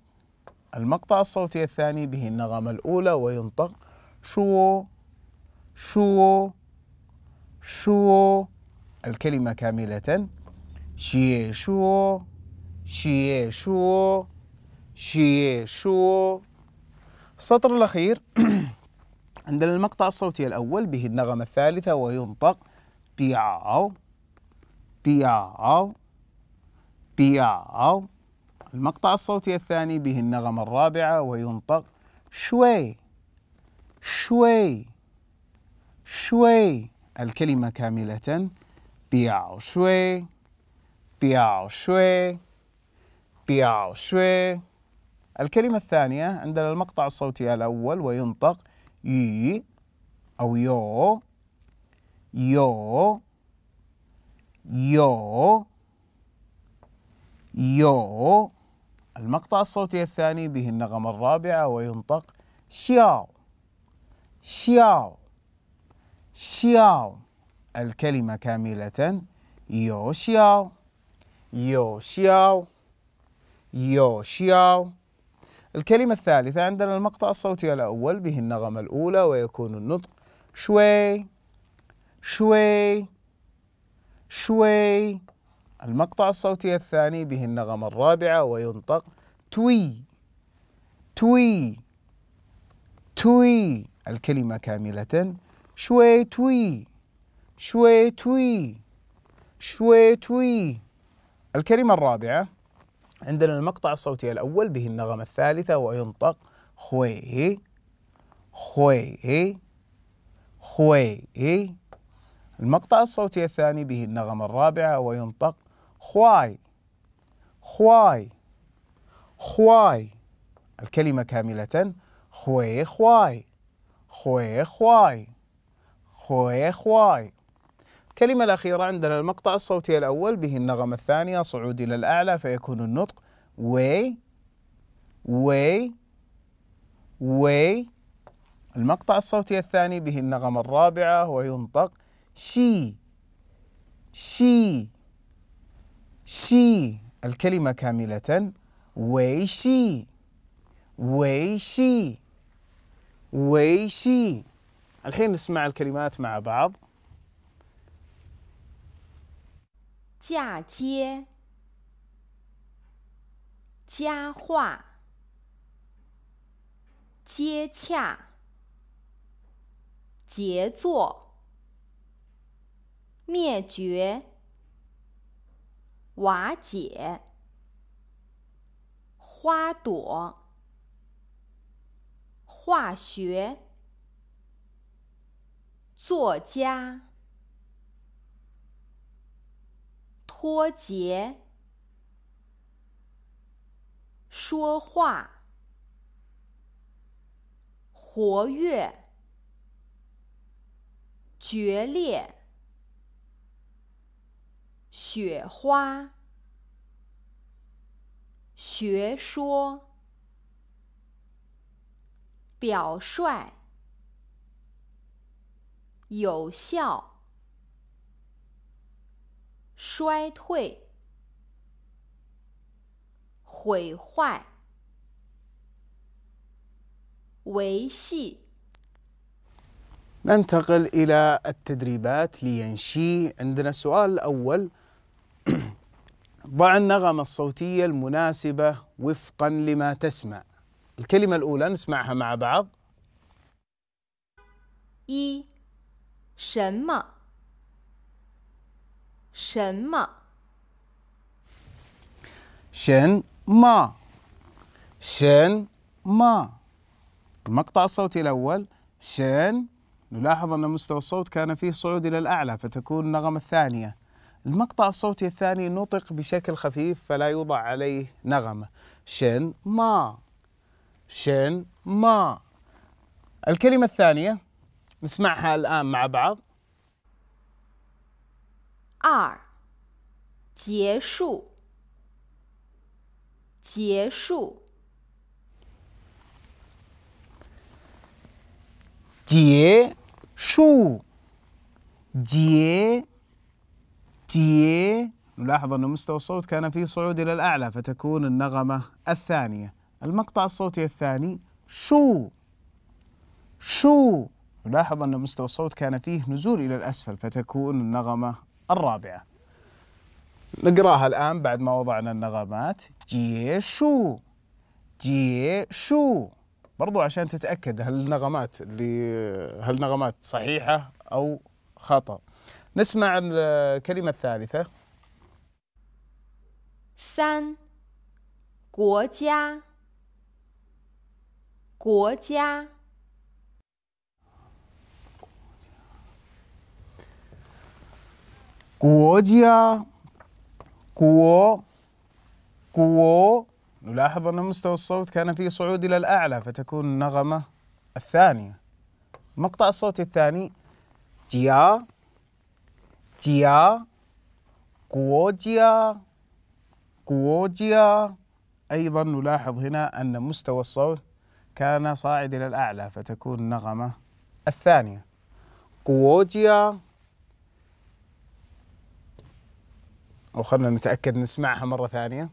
المقطع الصوتي الثاني به النغمة الأولى وينطق شو شو شو الكلمة كاملة شيء شو شيء شو شيء شو السطر الأخير عندنا المقطع الصوتي الأول به النغمة الثالثة وينطق بياو بياو بياو المقطع الصوتي الثاني به النغمة الرابعة وينطق شوي شوي شوي الكلمة كاملة بياو شوي بياو شوي بياو شوي الكلمة الثانية عندنا المقطع الصوتي الأول وينطق ي أو يو يو يو يو المقطع الصوتي الثاني به النغمة الرابعة وينطق شياو شياو شياو الكلمة كاملة يو شياو يو شياو يو شياو الكلمة الثالثة عندنا المقطع الصوتي الأول به النغمة الأولى ويكون النطق شوي شوي شوي المقطع الصوتي الثاني به النغمة الرابعة وينطق توي توي توي الكلمة كاملة شوي توي شوي توي شوي توي الكلمة الرابعة عندنا المقطع الصوتي الأول به النغمة الثالثة وينطق خوي خوي خوي المقطع الصوتي الثاني به النغمة الرابعة وينطق خواي خواي خواي الكلمة كاملة خوي خواي خوي خواي خوي خواي الكلمة الأخيرة عندنا المقطع الصوتي الأول به النغمة الثانية صعود إلى الأعلى فيكون النطق وي وي وي المقطع الصوتي الثاني به النغمة الرابعة وينطق شي شي شي الكلمة كاملة وي شي وي شي وي شي الحين نسمع الكلمات مع بعض 嫁接、佳话、接洽、杰作、灭绝、瓦解、花朵、化学、作家。脱节，说话，活跃，决裂，雪花，学说，表率，有效。衰退、毁坏、维系。ننتقل إلى التدريبات لينشي عندنا السؤال الأول ضع النغمة الصوتية المناسبة وفقا لما تسمع الكلمة الأولى نسمعها مع بعض 什么？شن ما شن ما المقطع الصوتي الأول شن نلاحظ أن مستوى الصوت كان فيه صعود إلى الأعلى فتكون النغمة الثانية المقطع الصوتي الثاني نطق بشكل خفيف فلا يوضع عليه نغمة شن ما شن ما الكلمة الثانية نسمعها الآن مع بعض 二，结束，结束，结束，结，结。نلاحظ أن مستوى الصوت كان فيه صعود إلى الأعلى فتكون النغمة الثانية المقطع الصوتي الثاني شو شو نلاحظ أن مستوى الصوت كان فيه نزول إلى الأسفل فتكون النغمة الرابعة نقراها الآن بعد ما وضعنا النغمات جيشو جيشو برضو عشان تتأكد هل النغمات اللي هل النغمات صحيحة أو خطأ نسمع الكلمة الثالثة سان 国家国家 كووديا كوو كوو نلاحظ أن مستوى الصوت كان فيه صعود إلى الأعلى فتكون النغمة الثانية مقطع الصوت الثاني جيا جيا كووديا كووديا أيضا نلاحظ هنا أن مستوى الصوت كان صاعد إلى الأعلى فتكون النغمة الثانية كووديا وخلنا نتأكد نسمعها مرة ثانية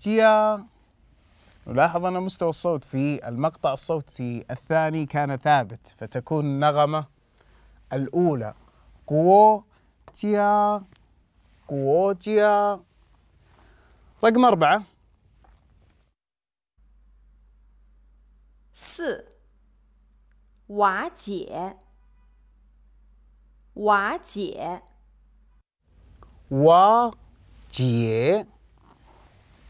جيا نلاحظ أن مستوى الصوت في المقطع الصوتي الثاني كان ثابت فتكون النغمة الأولى قو جيا قو جيا رقم أربعة 四，瓦解，瓦解，瓦解，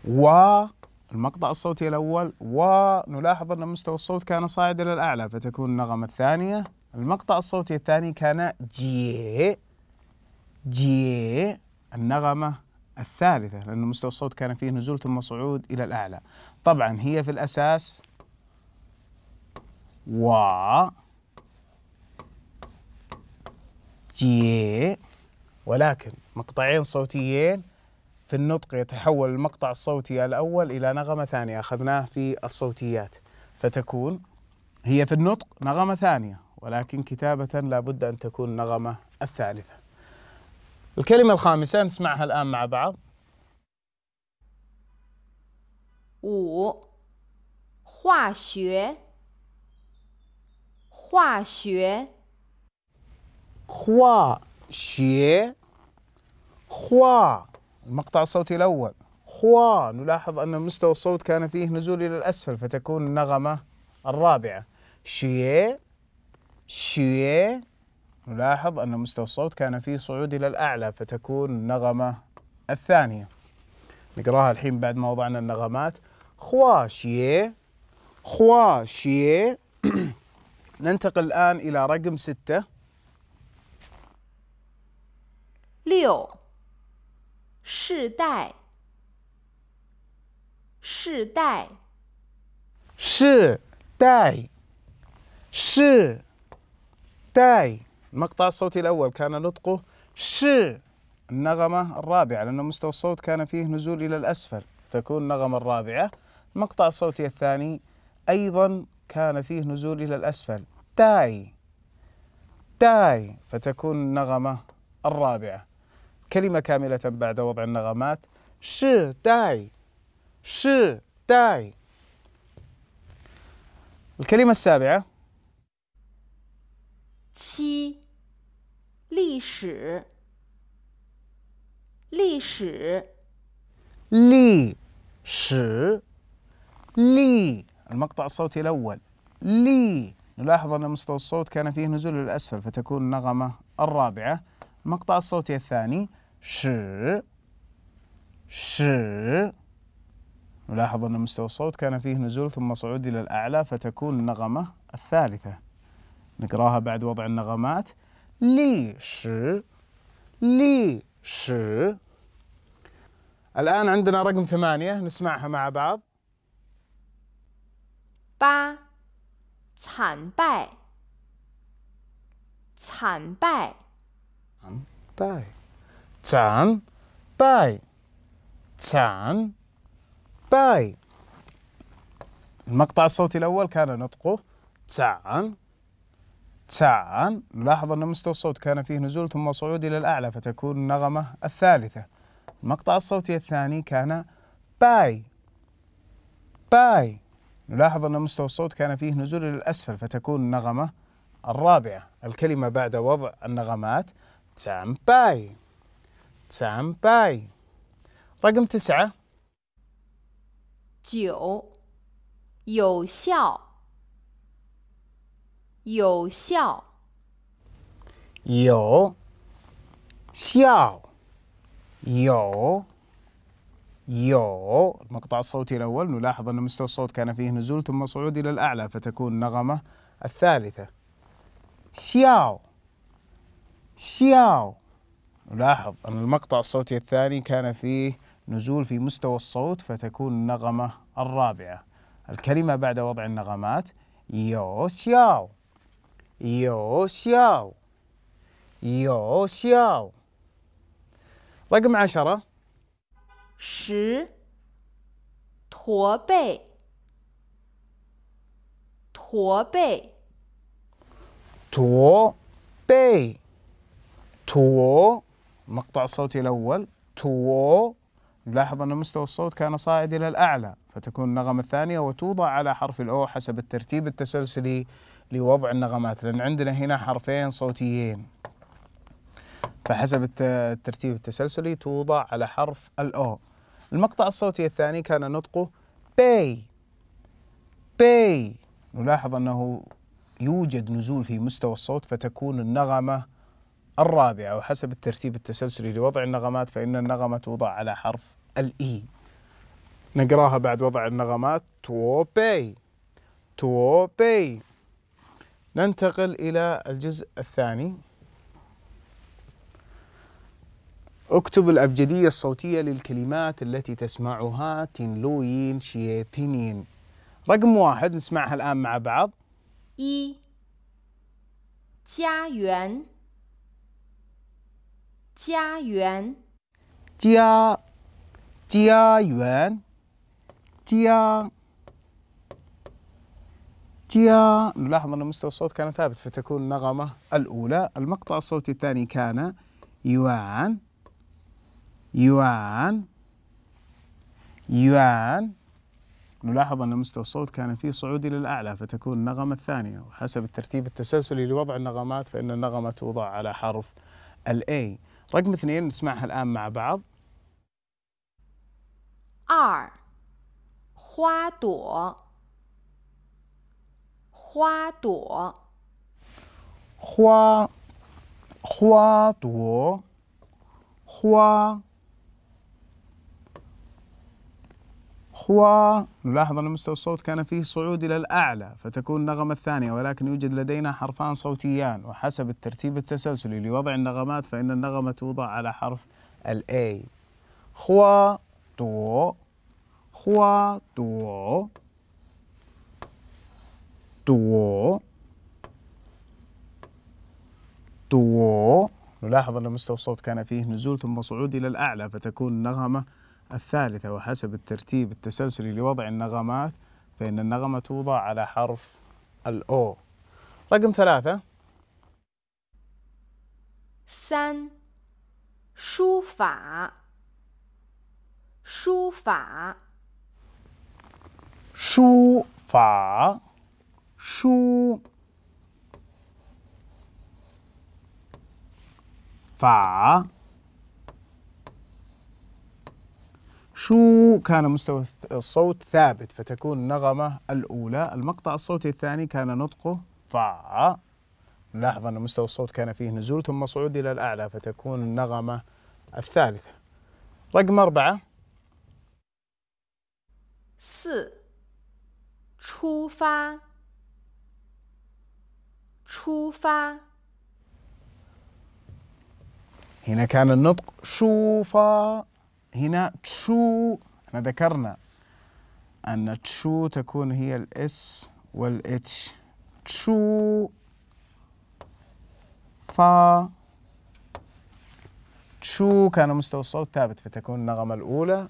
瓦 المقطع الصوتي الأول و نلاحظ أن مستوى الصوت كان صاعد إلى الأعلى فتكون النغمة الثانية المقطع الصوتي الثاني كان جي جي النغمة الثالثة لأن مستوى الصوت كان فيه نزول ثم صعود إلى الأعلى طبعا هي في الأساس 와 جي ولكن مقطعين صوتيين في النطق يتحول المقطع الصوتي الأول إلى نغمة ثانية أخذناه في الصوتيات فتكون هي في النطق نغمة ثانية ولكن كتابة لابد أن تكون النغمة الثالثة الكلمة الخامسة نسمعها الآن مع بعض و 化学，化学，化 المقطع الصوتي الأول خوا نلاحظ أن مستوى الصوت كان فيه نزول إلى الأسفل فتكون النغمة الرابعة شيه شيه نلاحظ أن مستوى الصوت كان فيه صعود إلى الأعلى فتكون النغمة الثانية نقراها الحين بعد ما وضعنا النغمات خوا شيه خوا شيه ننتقل الآن إلى رقم ستة ليو شداي شداي شداي شداي المقطع الصوتي الأول كان نطقه ش النغمة الرابعة لأن مستوى الصوت كان فيه نزول إلى الأسفل تكون النغمة الرابعة المقطع الصوتي الثاني أيضا كان فيه نزول إلى الأسفل تاي تاي فتكون النغمة الرابعة كلمة كاملة بعد وضع النغمات ش تاي ش تاي الكلمة السابعة تي لي شي لي شي لي المقطع الصوتي الأول لي نلاحظ أن مستوى الصوت كان فيه نزول للأسفل فتكون النغمة الرابعة المقطع الصوتي الثاني ش ش نلاحظ أن مستوى الصوت كان فيه نزول ثم صعود إلى الأعلى فتكون النغمة الثالثة نقراها بعد وضع النغمات لي ش لي ش الآن عندنا رقم ثمانية نسمعها مع بعض 八，惨败，惨败，惨败，惨败，惨败。المقطع المقطع الصوتي الأول كان نطقه تعان تعان نلاحظ أن مستوى الصوت كان فيه نزول ثم صعود إلى الأعلى فتكون النغمة الثالثة المقطع الصوتي الثاني كان باي باي نلاحظ أن مستوى الصوت كان فيه نزول إلى الأسفل فتكون النغمة الرابعة الكلمة بعد وضع النغمات تسامباي تسامباي رقم تسعة جيو يو شاو يو شاو يو شاو يو يو المقطع الصوتي الأول نلاحظ أن مستوى الصوت كان فيه نزول ثم صعود إلى الأعلى فتكون نغمة الثالثة سياو سياو نلاحظ أن المقطع الصوتي الثاني كان فيه نزول في مستوى الصوت فتكون النغمة الرابعة الكلمة بعد وضع النغمات يو سياو يو سياو يو سياو رقم عشرة 十，驼背，驼背，驼背，驼 مقطع الصوتي الأول تو نلاحظ أن مستوى الصوت كان صاعد إلى الأعلى فتكون النغمة الثانية وتوضع على حرف الأو حسب الترتيب التسلسلي لوضع النغمات لأن عندنا هنا حرفين صوتيين فحسب الترتيب التسلسلي توضع على حرف الأو المقطع الصوتي الثاني كان نطقه بي بي نلاحظ أنه يوجد نزول في مستوى الصوت فتكون النغمة الرابعة وحسب الترتيب التسلسلي لوضع النغمات فإن النغمة توضع على حرف الإي نقراها بعد وضع النغمات تو بي تو بي ننتقل إلى الجزء الثاني اكتب الأبجدية الصوتية للكلمات التي تسمعها تنلوين شيبينين رقم واحد نسمعها الآن مع بعض إي جايوان جايوان جيا جايوان جيا جيا نلاحظ أن مستوى الصوت كان ثابت فتكون النغمة الأولى المقطع الصوتي الثاني كان يوان يوان يوان نلاحظ أن مستوى الصوت كان فيه صعود إلى الأعلى فتكون النغمة الثانية وحسب الترتيب التسلسلي لوضع النغمات فإن النغمة توضع على حرف الأي رقم اثنين نسمعها الآن مع بعض آر خوا دو خوا دو خوا خوا دو خوا خوا نلاحظ أن مستوى الصوت كان فيه صعود إلى الأعلى فتكون النغمة الثانية ولكن يوجد لدينا حرفان صوتيان وحسب الترتيب التسلسلي لوضع النغمات فإن النغمة توضع على حرف الاي خوا تو خوا تو تو تو نلاحظ أن مستوى الصوت كان فيه نزول ثم صعود إلى الأعلى فتكون النغمة الثالثة وحسب الترتيب التسلسلي لوضع النغمات فإن النغمة توضع على حرف الأو رقم ثلاثة سان شوفع شوفع شوفع شو فع شو كان مستوى الصوت ثابت فتكون النغمة الأولى المقطع الصوتي الثاني كان نطقه فا نلاحظ أن مستوى الصوت كان فيه نزول ثم صعود إلى الأعلى فتكون النغمة الثالثة رقم أربعة س شوفا هنا كان النطق شوفا هنا تشو احنا ذكرنا أن تشو تكون هي الاس والاتش تشو فا تشو كان مستوى الصوت ثابت فتكون النغمة الأولى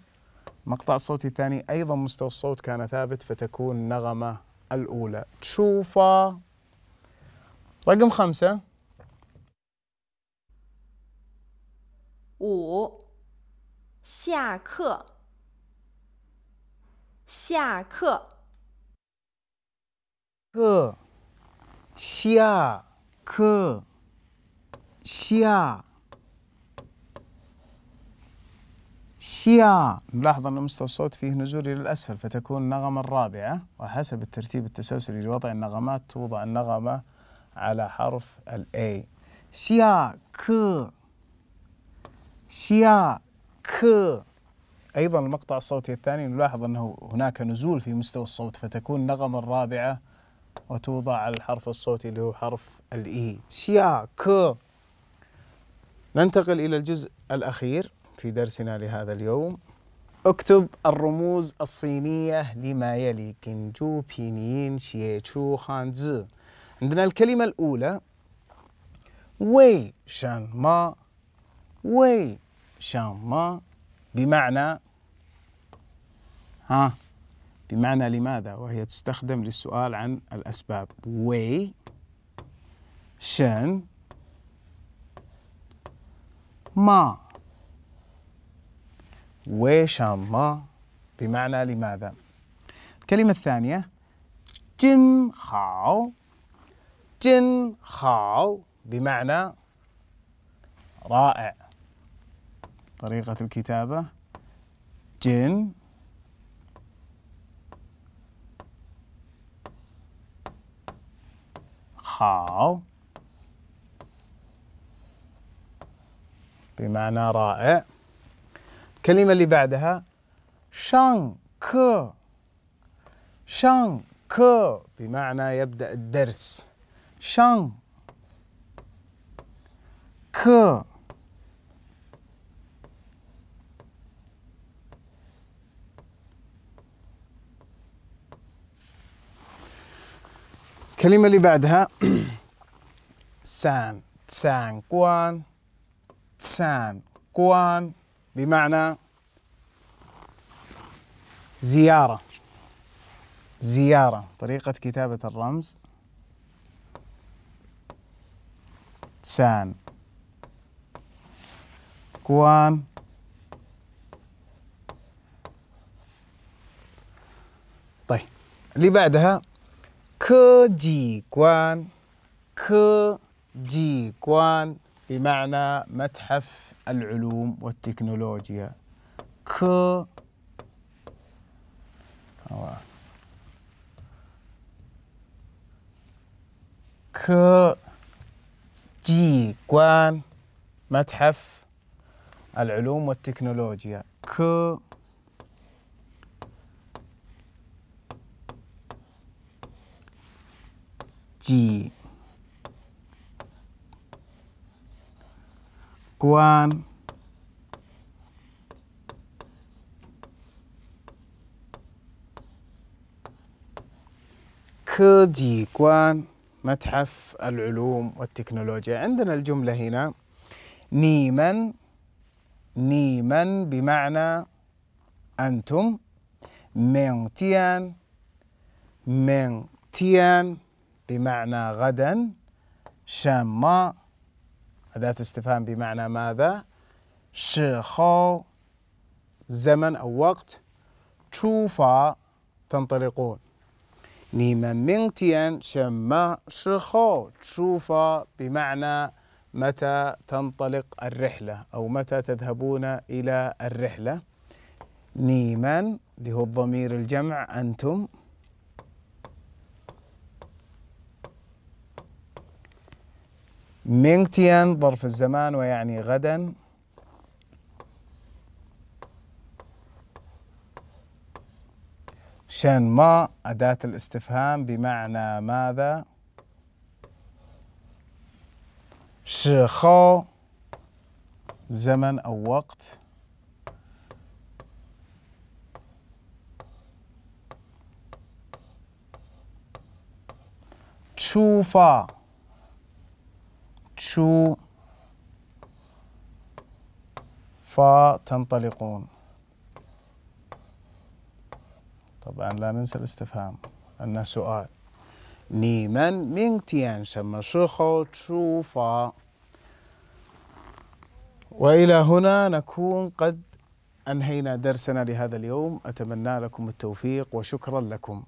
مقطع الصوتي الثاني أيضا مستوى الصوت كان ثابت فتكون النغمة الأولى تشو فا رقم خمسة 下课，下课，课，下课，下，下 نلاحظ أن مستوى الصوت فيه نزول إلى الأسفل فتكون النغمة الرابعة وحسب الترتيب التسلسلي لوضع النغمات توضع النغمة على حرف ال A 下课，下 ك أيضا المقطع الصوتي الثاني نلاحظ أنه هناك نزول في مستوى الصوت فتكون النغمه الرابعة وتوضع على الحرف الصوتي اللي هو حرف الإي سيا e. ك ننتقل إلى الجزء الأخير في درسنا لهذا اليوم اكتب الرموز الصينية لما يلي كنجو بينيين شيتشو خانزي عندنا الكلمة الأولى وي شان ما وي شاء بمعنى ها بمعنى لماذا وهي تستخدم للسؤال عن الأسباب وي شن ما ويشان ما بمعنى لماذا الكلمة الثانية جن خاو جن خاو بمعنى رائع طريقة الكتابة جن خاو بمعنى رائع الكلمة اللي بعدها شان ك بمعنى يبدأ الدرس ك الكلمة اللي بعدها سان تسان كوان تسان كوان بمعنى زيارة زيارة طريقة كتابة الرمز تسان كوان طيب اللي بعدها بمعنى متحف العلوم والتكنولوجيا ك ك جي متحف العلوم والتكنولوجيا ك جي كوان كوان متحف العلوم والتكنولوجيا عندنا الجملة هنا نيمن نيمن بمعنى أنتم مينغ تيان مينغ تيان بمعنى غدا شام ما أداة استفهام بمعنى ماذا شخو زمن أو وقت شوفا تنطلقون نيما مينتيان شما شخو شوفا بمعنى متى تنطلق الرحلة أو متى تذهبون إلى الرحلة نيما اللي هو الضمير الجمع أنتم مينغتيان ظرف الزمان ويعني غدا شان ما أداة الاستفهام بمعنى ماذا شخو زمن أو وقت تشوفا امشوا فتنطلقون طبعا لا ننسى الاستفهام أنه سؤال نيمن تيان شما شخو تشوفا وإلى هنا نكون قد أنهينا درسنا لهذا اليوم أتمنى لكم التوفيق وشكرا لكم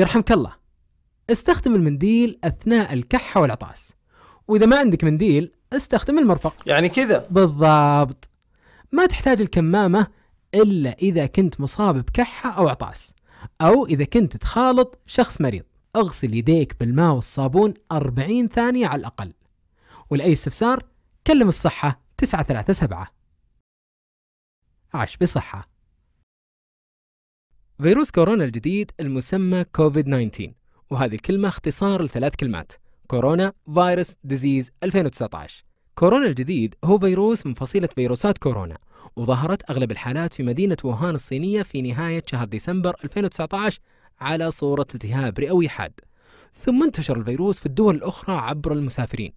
يرحمك الله استخدم المنديل أثناء الكحة والعطاس وإذا ما عندك منديل استخدم المرفق يعني كذا بالضبط ما تحتاج الكمامة إلا إذا كنت مصاب بكحة أو عطاس أو إذا كنت تخالط شخص مريض اغسل يديك بالماء والصابون 40 ثانية على الأقل ولأي استفسار كلم الصحة 937 عاش بصحة فيروس كورونا الجديد المسمى كوفيد 19 وهذه الكلمة اختصار لثلاث كلمات كورونا فيروس ديزيز 2019 كورونا الجديد هو فيروس من فصيلة فيروسات كورونا وظهرت أغلب الحالات في مدينة ووهان الصينية في نهاية شهر ديسمبر 2019 على صورة التهاب رئوي حاد ثم انتشر الفيروس في الدول الأخرى عبر المسافرين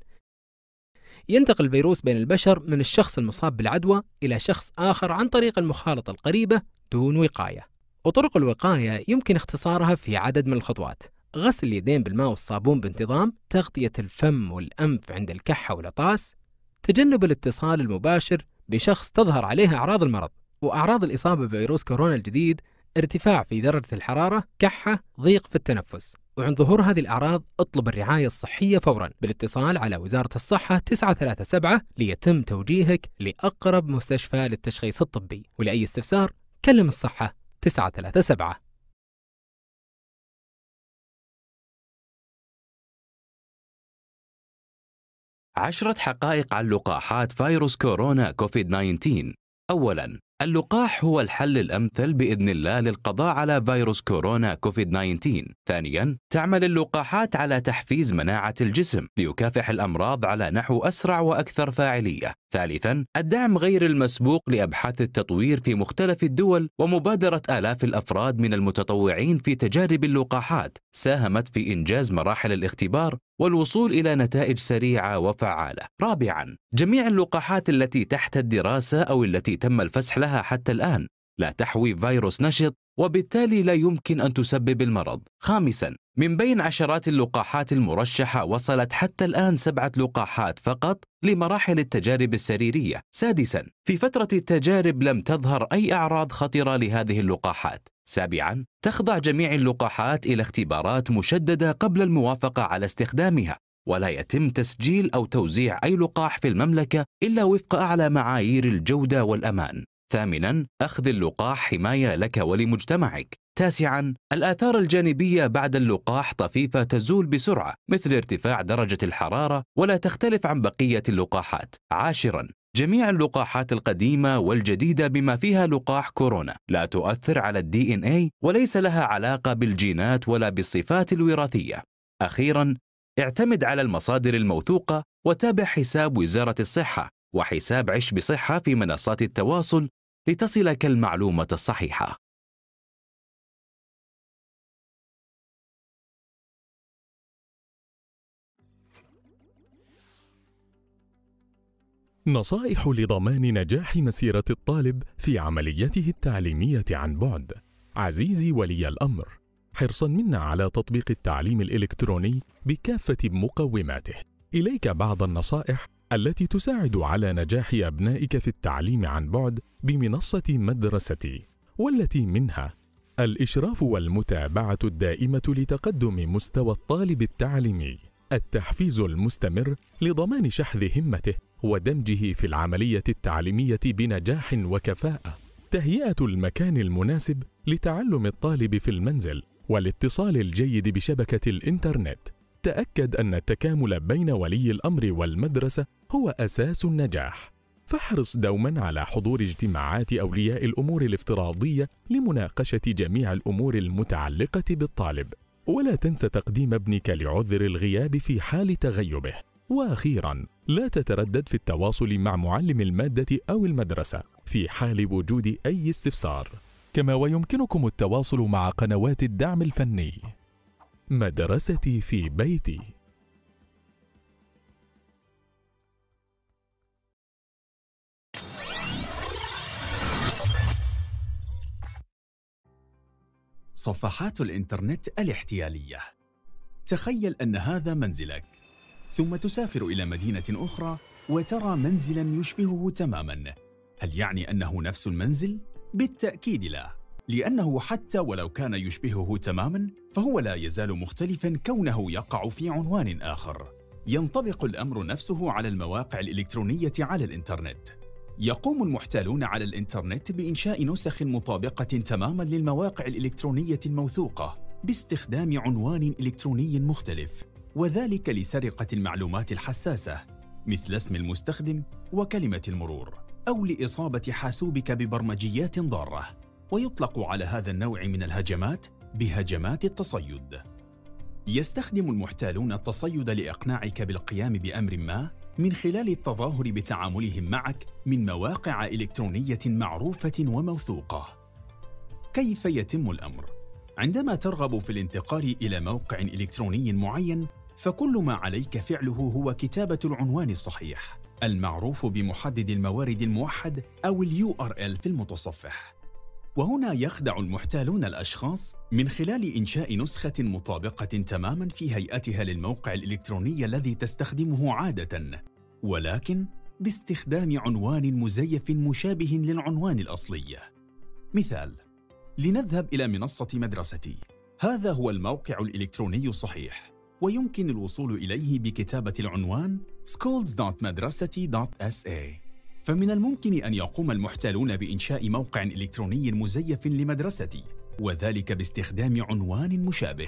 ينتقل الفيروس بين البشر من الشخص المصاب بالعدوى إلى شخص آخر عن طريق المخالطة القريبة دون وقاية وطرق الوقاية يمكن اختصارها في عدد من الخطوات غسل اليدين بالماء والصابون بانتظام تغطية الفم والأنف عند الكحة والعطاس تجنب الاتصال المباشر بشخص تظهر عليه أعراض المرض وأعراض الإصابة بفيروس كورونا الجديد ارتفاع في درجة الحرارة كحة ضيق في التنفس وعند ظهور هذه الأعراض اطلب الرعاية الصحية فورا بالاتصال على وزارة الصحة 937 ليتم توجيهك لأقرب مستشفى للتشخيص الطبي ولأي استفسار كلم الصحة 937عشرة حقائق عن لقاحات فيروس كورونا كوفيد 19 أولاً اللقاح هو الحل الأمثل بإذن الله للقضاء على فيروس كورونا كوفيد 19 ثانيا تعمل اللقاحات على تحفيز مناعة الجسم ليكافح الأمراض على نحو أسرع وأكثر فاعلية ثالثا الدعم غير المسبوق لأبحاث التطوير في مختلف الدول ومبادرة آلاف الأفراد من المتطوعين في تجارب اللقاحات ساهمت في إنجاز مراحل الاختبار والوصول إلى نتائج سريعة وفعالة رابعا جميع اللقاحات التي تحت الدراسة أو التي تم الفسح لها لها حتى الآن لا تحوي فيروس نشط وبالتالي لا يمكن أن تسبب المرض خامساً من بين عشرات اللقاحات المرشحة وصلت حتى الآن سبعة لقاحات فقط لمراحل التجارب السريرية سادساً في فترة التجارب لم تظهر أي أعراض خطرة لهذه اللقاحات سابعاً تخضع جميع اللقاحات إلى اختبارات مشددة قبل الموافقة على استخدامها ولا يتم تسجيل أو توزيع أي لقاح في المملكة إلا وفق أعلى معايير الجودة والأمان ثامناً أخذ اللقاح حماية لك ولمجتمعك تاسعاً الآثار الجانبية بعد اللقاح طفيفة تزول بسرعة مثل ارتفاع درجة الحرارة ولا تختلف عن بقية اللقاحات عاشراً جميع اللقاحات القديمة والجديدة بما فيها لقاح كورونا لا تؤثر على الدي ان اي وليس لها علاقة بالجينات ولا بالصفات الوراثية. أخيراً، اعتمد على المصادر الموثوقة وتابع حساب وزارة الصحة وحساب عش بصحة في منصات التواصل لتصلك المعلومة الصحيحة. نصائح لضمان نجاح مسيرة الطالب في عمليته التعليمية عن بعد عزيزي ولي الأمر حرصا منا على تطبيق التعليم الإلكتروني بكافة مقوماته إليك بعض النصائح التي تساعد على نجاح أبنائك في التعليم عن بعد بمنصة مدرستي والتي منها الإشراف والمتابعة الدائمة لتقدم مستوى الطالب التعليمي التحفيز المستمر لضمان شحذ همته ودمجه في العملية التعليمية بنجاح وكفاءة تهيئة المكان المناسب لتعلم الطالب في المنزل والاتصال الجيد بشبكة الإنترنت تأكد أن التكامل بين ولي الأمر والمدرسة هو أساس النجاح فاحرص دوما على حضور اجتماعات أولياء الأمور الافتراضية لمناقشة جميع الأمور المتعلقة بالطالب ولا تنس تقديم ابنك لعذر الغياب في حال تغيبه واخيرا لا تتردد في التواصل مع معلم الماده او المدرسه في حال وجود اي استفسار كما ويمكنكم التواصل مع قنوات الدعم الفني مدرستي في بيتي صفحات الإنترنت الاحتيالية تخيل أن هذا منزلك ثم تسافر إلى مدينة أخرى وترى منزلا يشبهه تماما هل يعني أنه نفس المنزل؟ بالتأكيد لا لأنه حتى ولو كان يشبهه تماما فهو لا يزال مختلفا كونه يقع في عنوان آخر ينطبق الأمر نفسه على المواقع الإلكترونية على الإنترنت يقوم المحتالون على الإنترنت بإنشاء نسخ مطابقة تماماً للمواقع الإلكترونية الموثوقة باستخدام عنوان إلكتروني مختلف وذلك لسرقة المعلومات الحساسة مثل اسم المستخدم وكلمة المرور أو لإصابة حاسوبك ببرمجيات ضارة ويطلق على هذا النوع من الهجمات بهجمات التصيد يستخدم المحتالون التصيد لإقناعك بالقيام بأمر ما من خلال التظاهر بتعاملهم معك من مواقع إلكترونية معروفة وموثوقة. كيف يتم الأمر؟ عندما ترغب في الانتقال إلى موقع إلكتروني معين، فكل ما عليك فعله هو كتابة العنوان الصحيح، المعروف بمحدد الموارد الموحد أو ال URL في المتصفح. وهنا يخدع المحتالون الأشخاص من خلال إنشاء نسخة مطابقة تماما في هيئتها للموقع الإلكتروني الذي تستخدمه عادة ولكن باستخدام عنوان مزيف مشابه للعنوان الأصلي مثال لنذهب إلى منصة مدرستي هذا هو الموقع الإلكتروني الصحيح ويمكن الوصول إليه بكتابة العنوان schools.madrasati.sa فمن الممكن أن يقوم المحتالون بإنشاء موقع إلكتروني مزيف لمدرستي وذلك باستخدام عنوان مشابه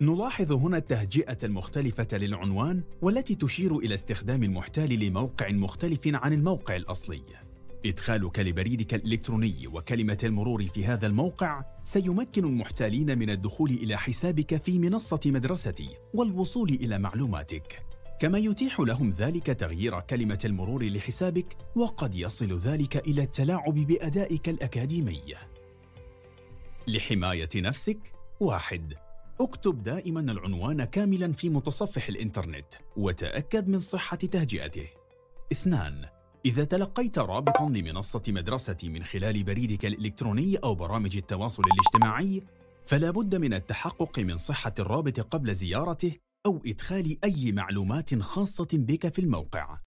نلاحظ هنا التهجئة المختلفة للعنوان والتي تشير إلى استخدام المحتال لموقع مختلف عن الموقع الأصلي إدخالك لبريدك الإلكتروني وكلمة المرور في هذا الموقع سيمكن المحتالين من الدخول إلى حسابك في منصة مدرستي والوصول إلى معلوماتك كما يتيح لهم ذلك تغيير كلمة المرور لحسابك وقد يصل ذلك إلى التلاعب بأدائك الأكاديمي لحماية نفسك واحد اكتب دائما العنوان كاملا في متصفح الإنترنت وتأكد من صحة تهجئته اثنان إذا تلقيت رابطا لمنصة مدرستي من خلال بريدك الإلكتروني أو برامج التواصل الاجتماعي فلا بد من التحقق من صحة الرابط قبل زيارته أو إدخال أي معلومات خاصة بك في الموقع.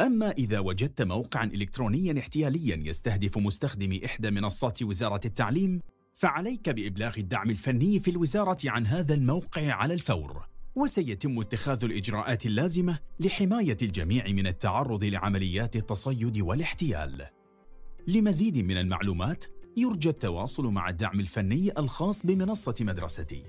أما إذا وجدت موقعًا إلكترونيًا احتياليًا يستهدف مستخدمي إحدى منصات وزارة التعليم، فعليك بإبلاغ الدعم الفني في الوزارة عن هذا الموقع على الفور، وسيتم اتخاذ الإجراءات اللازمة لحماية الجميع من التعرض لعمليات التصيد والاحتيال. لمزيد من المعلومات، يرجى التواصل مع الدعم الفني الخاص بمنصة مدرستي.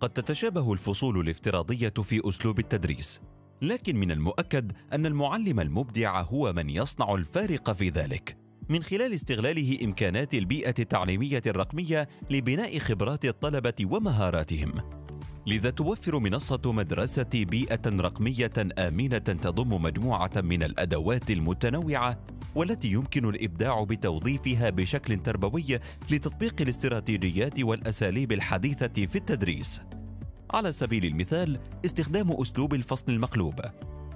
قد تتشابه الفصول الافتراضية في أسلوب التدريس لكن من المؤكد أن المعلم المبدع هو من يصنع الفارق في ذلك من خلال استغلاله إمكانات البيئة التعليمية الرقمية لبناء خبرات الطلبة ومهاراتهم لذا توفر منصة مدرسة بيئة رقمية آمنة تضم مجموعة من الأدوات المتنوعة والتي يمكن الإبداع بتوظيفها بشكل تربوي لتطبيق الاستراتيجيات والأساليب الحديثة في التدريس على سبيل المثال استخدام أسلوب الفصل المقلوب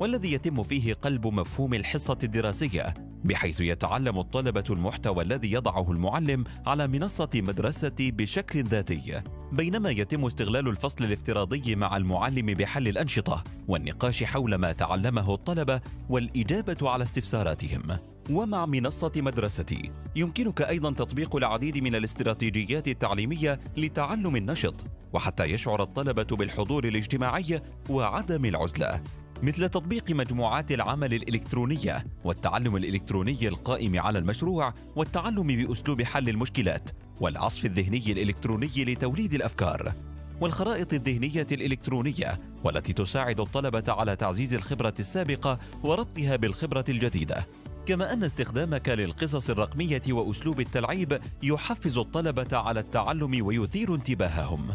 والذي يتم فيه قلب مفهوم الحصة الدراسية بحيث يتعلم الطلبة المحتوى الذي يضعه المعلم على منصة مدرسة بشكل ذاتي بينما يتم استغلال الفصل الافتراضي مع المعلم بحل الأنشطة والنقاش حول ما تعلمه الطلبة والإجابة على استفساراتهم ومع منصة مدرستي يمكنك أيضا تطبيق العديد من الاستراتيجيات التعليمية لتعلم النشط وحتى يشعر الطلبة بالحضور الاجتماعي وعدم العزلة مثل تطبيق مجموعات العمل الإلكترونية والتعلم الإلكتروني القائم على المشروع والتعلم بأسلوب حل المشكلات والعصف الذهني الإلكتروني لتوليد الأفكار والخرائط الذهنية الإلكترونية والتي تساعد الطلبة على تعزيز الخبرة السابقة وربطها بالخبرة الجديدة كما أن استخدامك للقصص الرقمية وأسلوب التلعيب يحفز الطلبة على التعلم ويثير انتباههم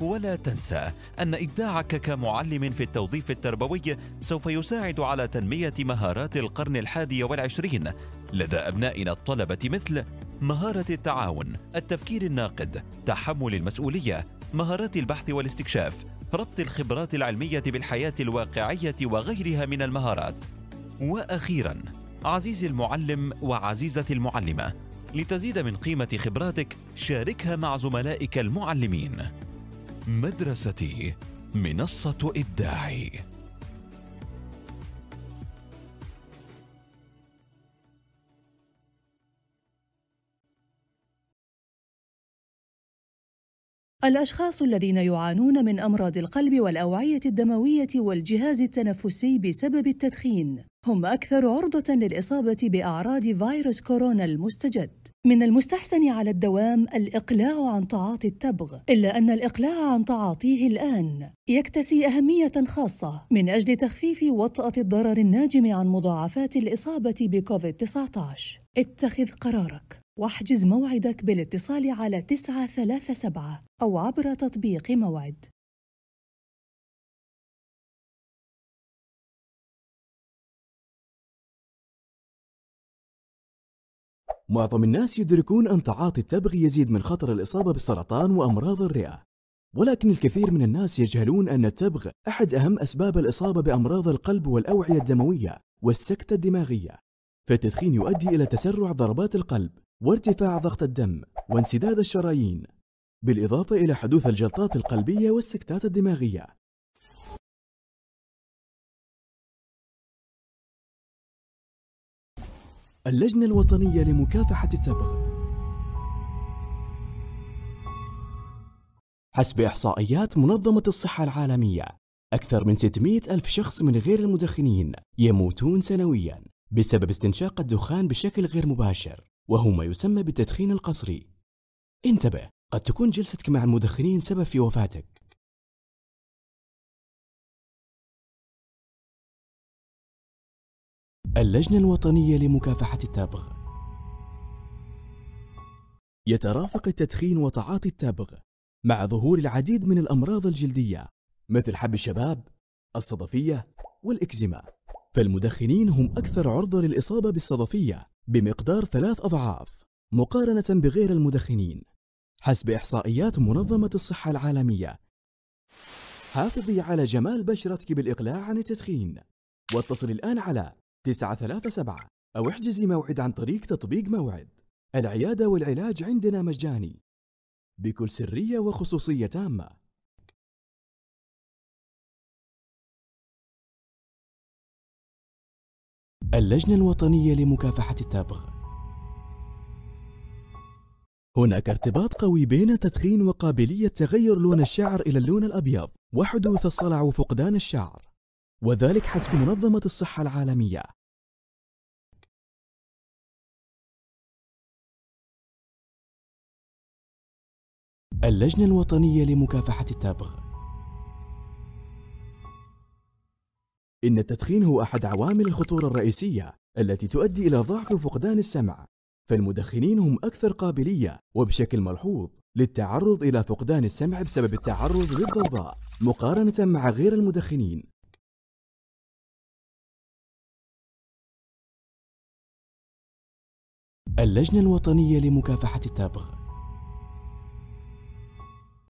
ولا تنسى أن إبداعك كمعلم في التوظيف التربوي سوف يساعد على تنمية مهارات القرن الحادي والعشرين لدى أبنائنا الطلبة مثل مهارة التعاون، التفكير الناقد، تحمل المسؤولية، مهارات البحث والاستكشاف، ربط الخبرات العلمية بالحياة الواقعية وغيرها من المهارات. وأخيراً، عزيزي المعلم وعزيزتي المعلمة، لتزيد من قيمة خبراتك شاركها مع زملائك المعلمين. مدرستي منصة إبداعي الأشخاص الذين يعانون من أمراض القلب والأوعية الدموية والجهاز التنفسي بسبب التدخين هم أكثر عرضة للإصابة بأعراض فيروس كورونا المستجد من المستحسن على الدوام الإقلاع عن تعاطي التبغ، إلا أن الإقلاع عن تعاطيه الآن يكتسي أهمية خاصة من أجل تخفيف وطأة الضرر الناجم عن مضاعفات الإصابة بكوفيد-19. اتخذ قرارك واحجز موعدك بالاتصال على 937 أو عبر تطبيق موعد. معظم الناس يدركون أن تعاطي التبغ يزيد من خطر الإصابة بالسرطان وأمراض الرئة ولكن الكثير من الناس يجهلون أن التبغ أحد أهم أسباب الإصابة بأمراض القلب والأوعية الدموية والسكتة الدماغية فالتدخين يؤدي إلى تسرع ضربات القلب وارتفاع ضغط الدم وانسداد الشرايين بالإضافة إلى حدوث الجلطات القلبية والسكتات الدماغية اللجنة الوطنية لمكافحة التبغ حسب إحصائيات منظمة الصحة العالمية أكثر من 600 ألف شخص من غير المدخنين يموتون سنوياً بسبب استنشاق الدخان بشكل غير مباشر وهو ما يسمى بالتدخين القصري انتبه قد تكون جلستك مع المدخنين سبب في وفاتك اللجنة الوطنية لمكافحة التبغ يترافق التدخين وتعاطي التبغ مع ظهور العديد من الأمراض الجلدية مثل حب الشباب، الصدفية، والإكزيما فالمدخنين هم أكثر عرضة للإصابة بالصدفية بمقدار ثلاث أضعاف مقارنة بغير المدخنين حسب إحصائيات منظمة الصحة العالمية حافظي على جمال بشرتك بالإقلاع عن التدخين واتصل الآن على 937 أو احجزي موعد عن طريق تطبيق موعد العيادة والعلاج عندنا مجاني بكل سرية وخصوصية تامة اللجنة الوطنية لمكافحة التبغ هناك ارتباط قوي بين تدخين وقابلية تغير لون الشعر إلى اللون الأبيض وحدوث الصلع وفقدان الشعر وذلك حسب منظمة الصحة العالمية اللجنة الوطنية لمكافحة التبغ إن التدخين هو أحد عوامل الخطورة الرئيسية التي تؤدي إلى ضعف وفقدان السمع فالمدخنين هم أكثر قابلية وبشكل ملحوظ للتعرض إلى فقدان السمع بسبب التعرض للضوضاء مقارنة مع غير المدخنين اللجنة الوطنية لمكافحة التبغ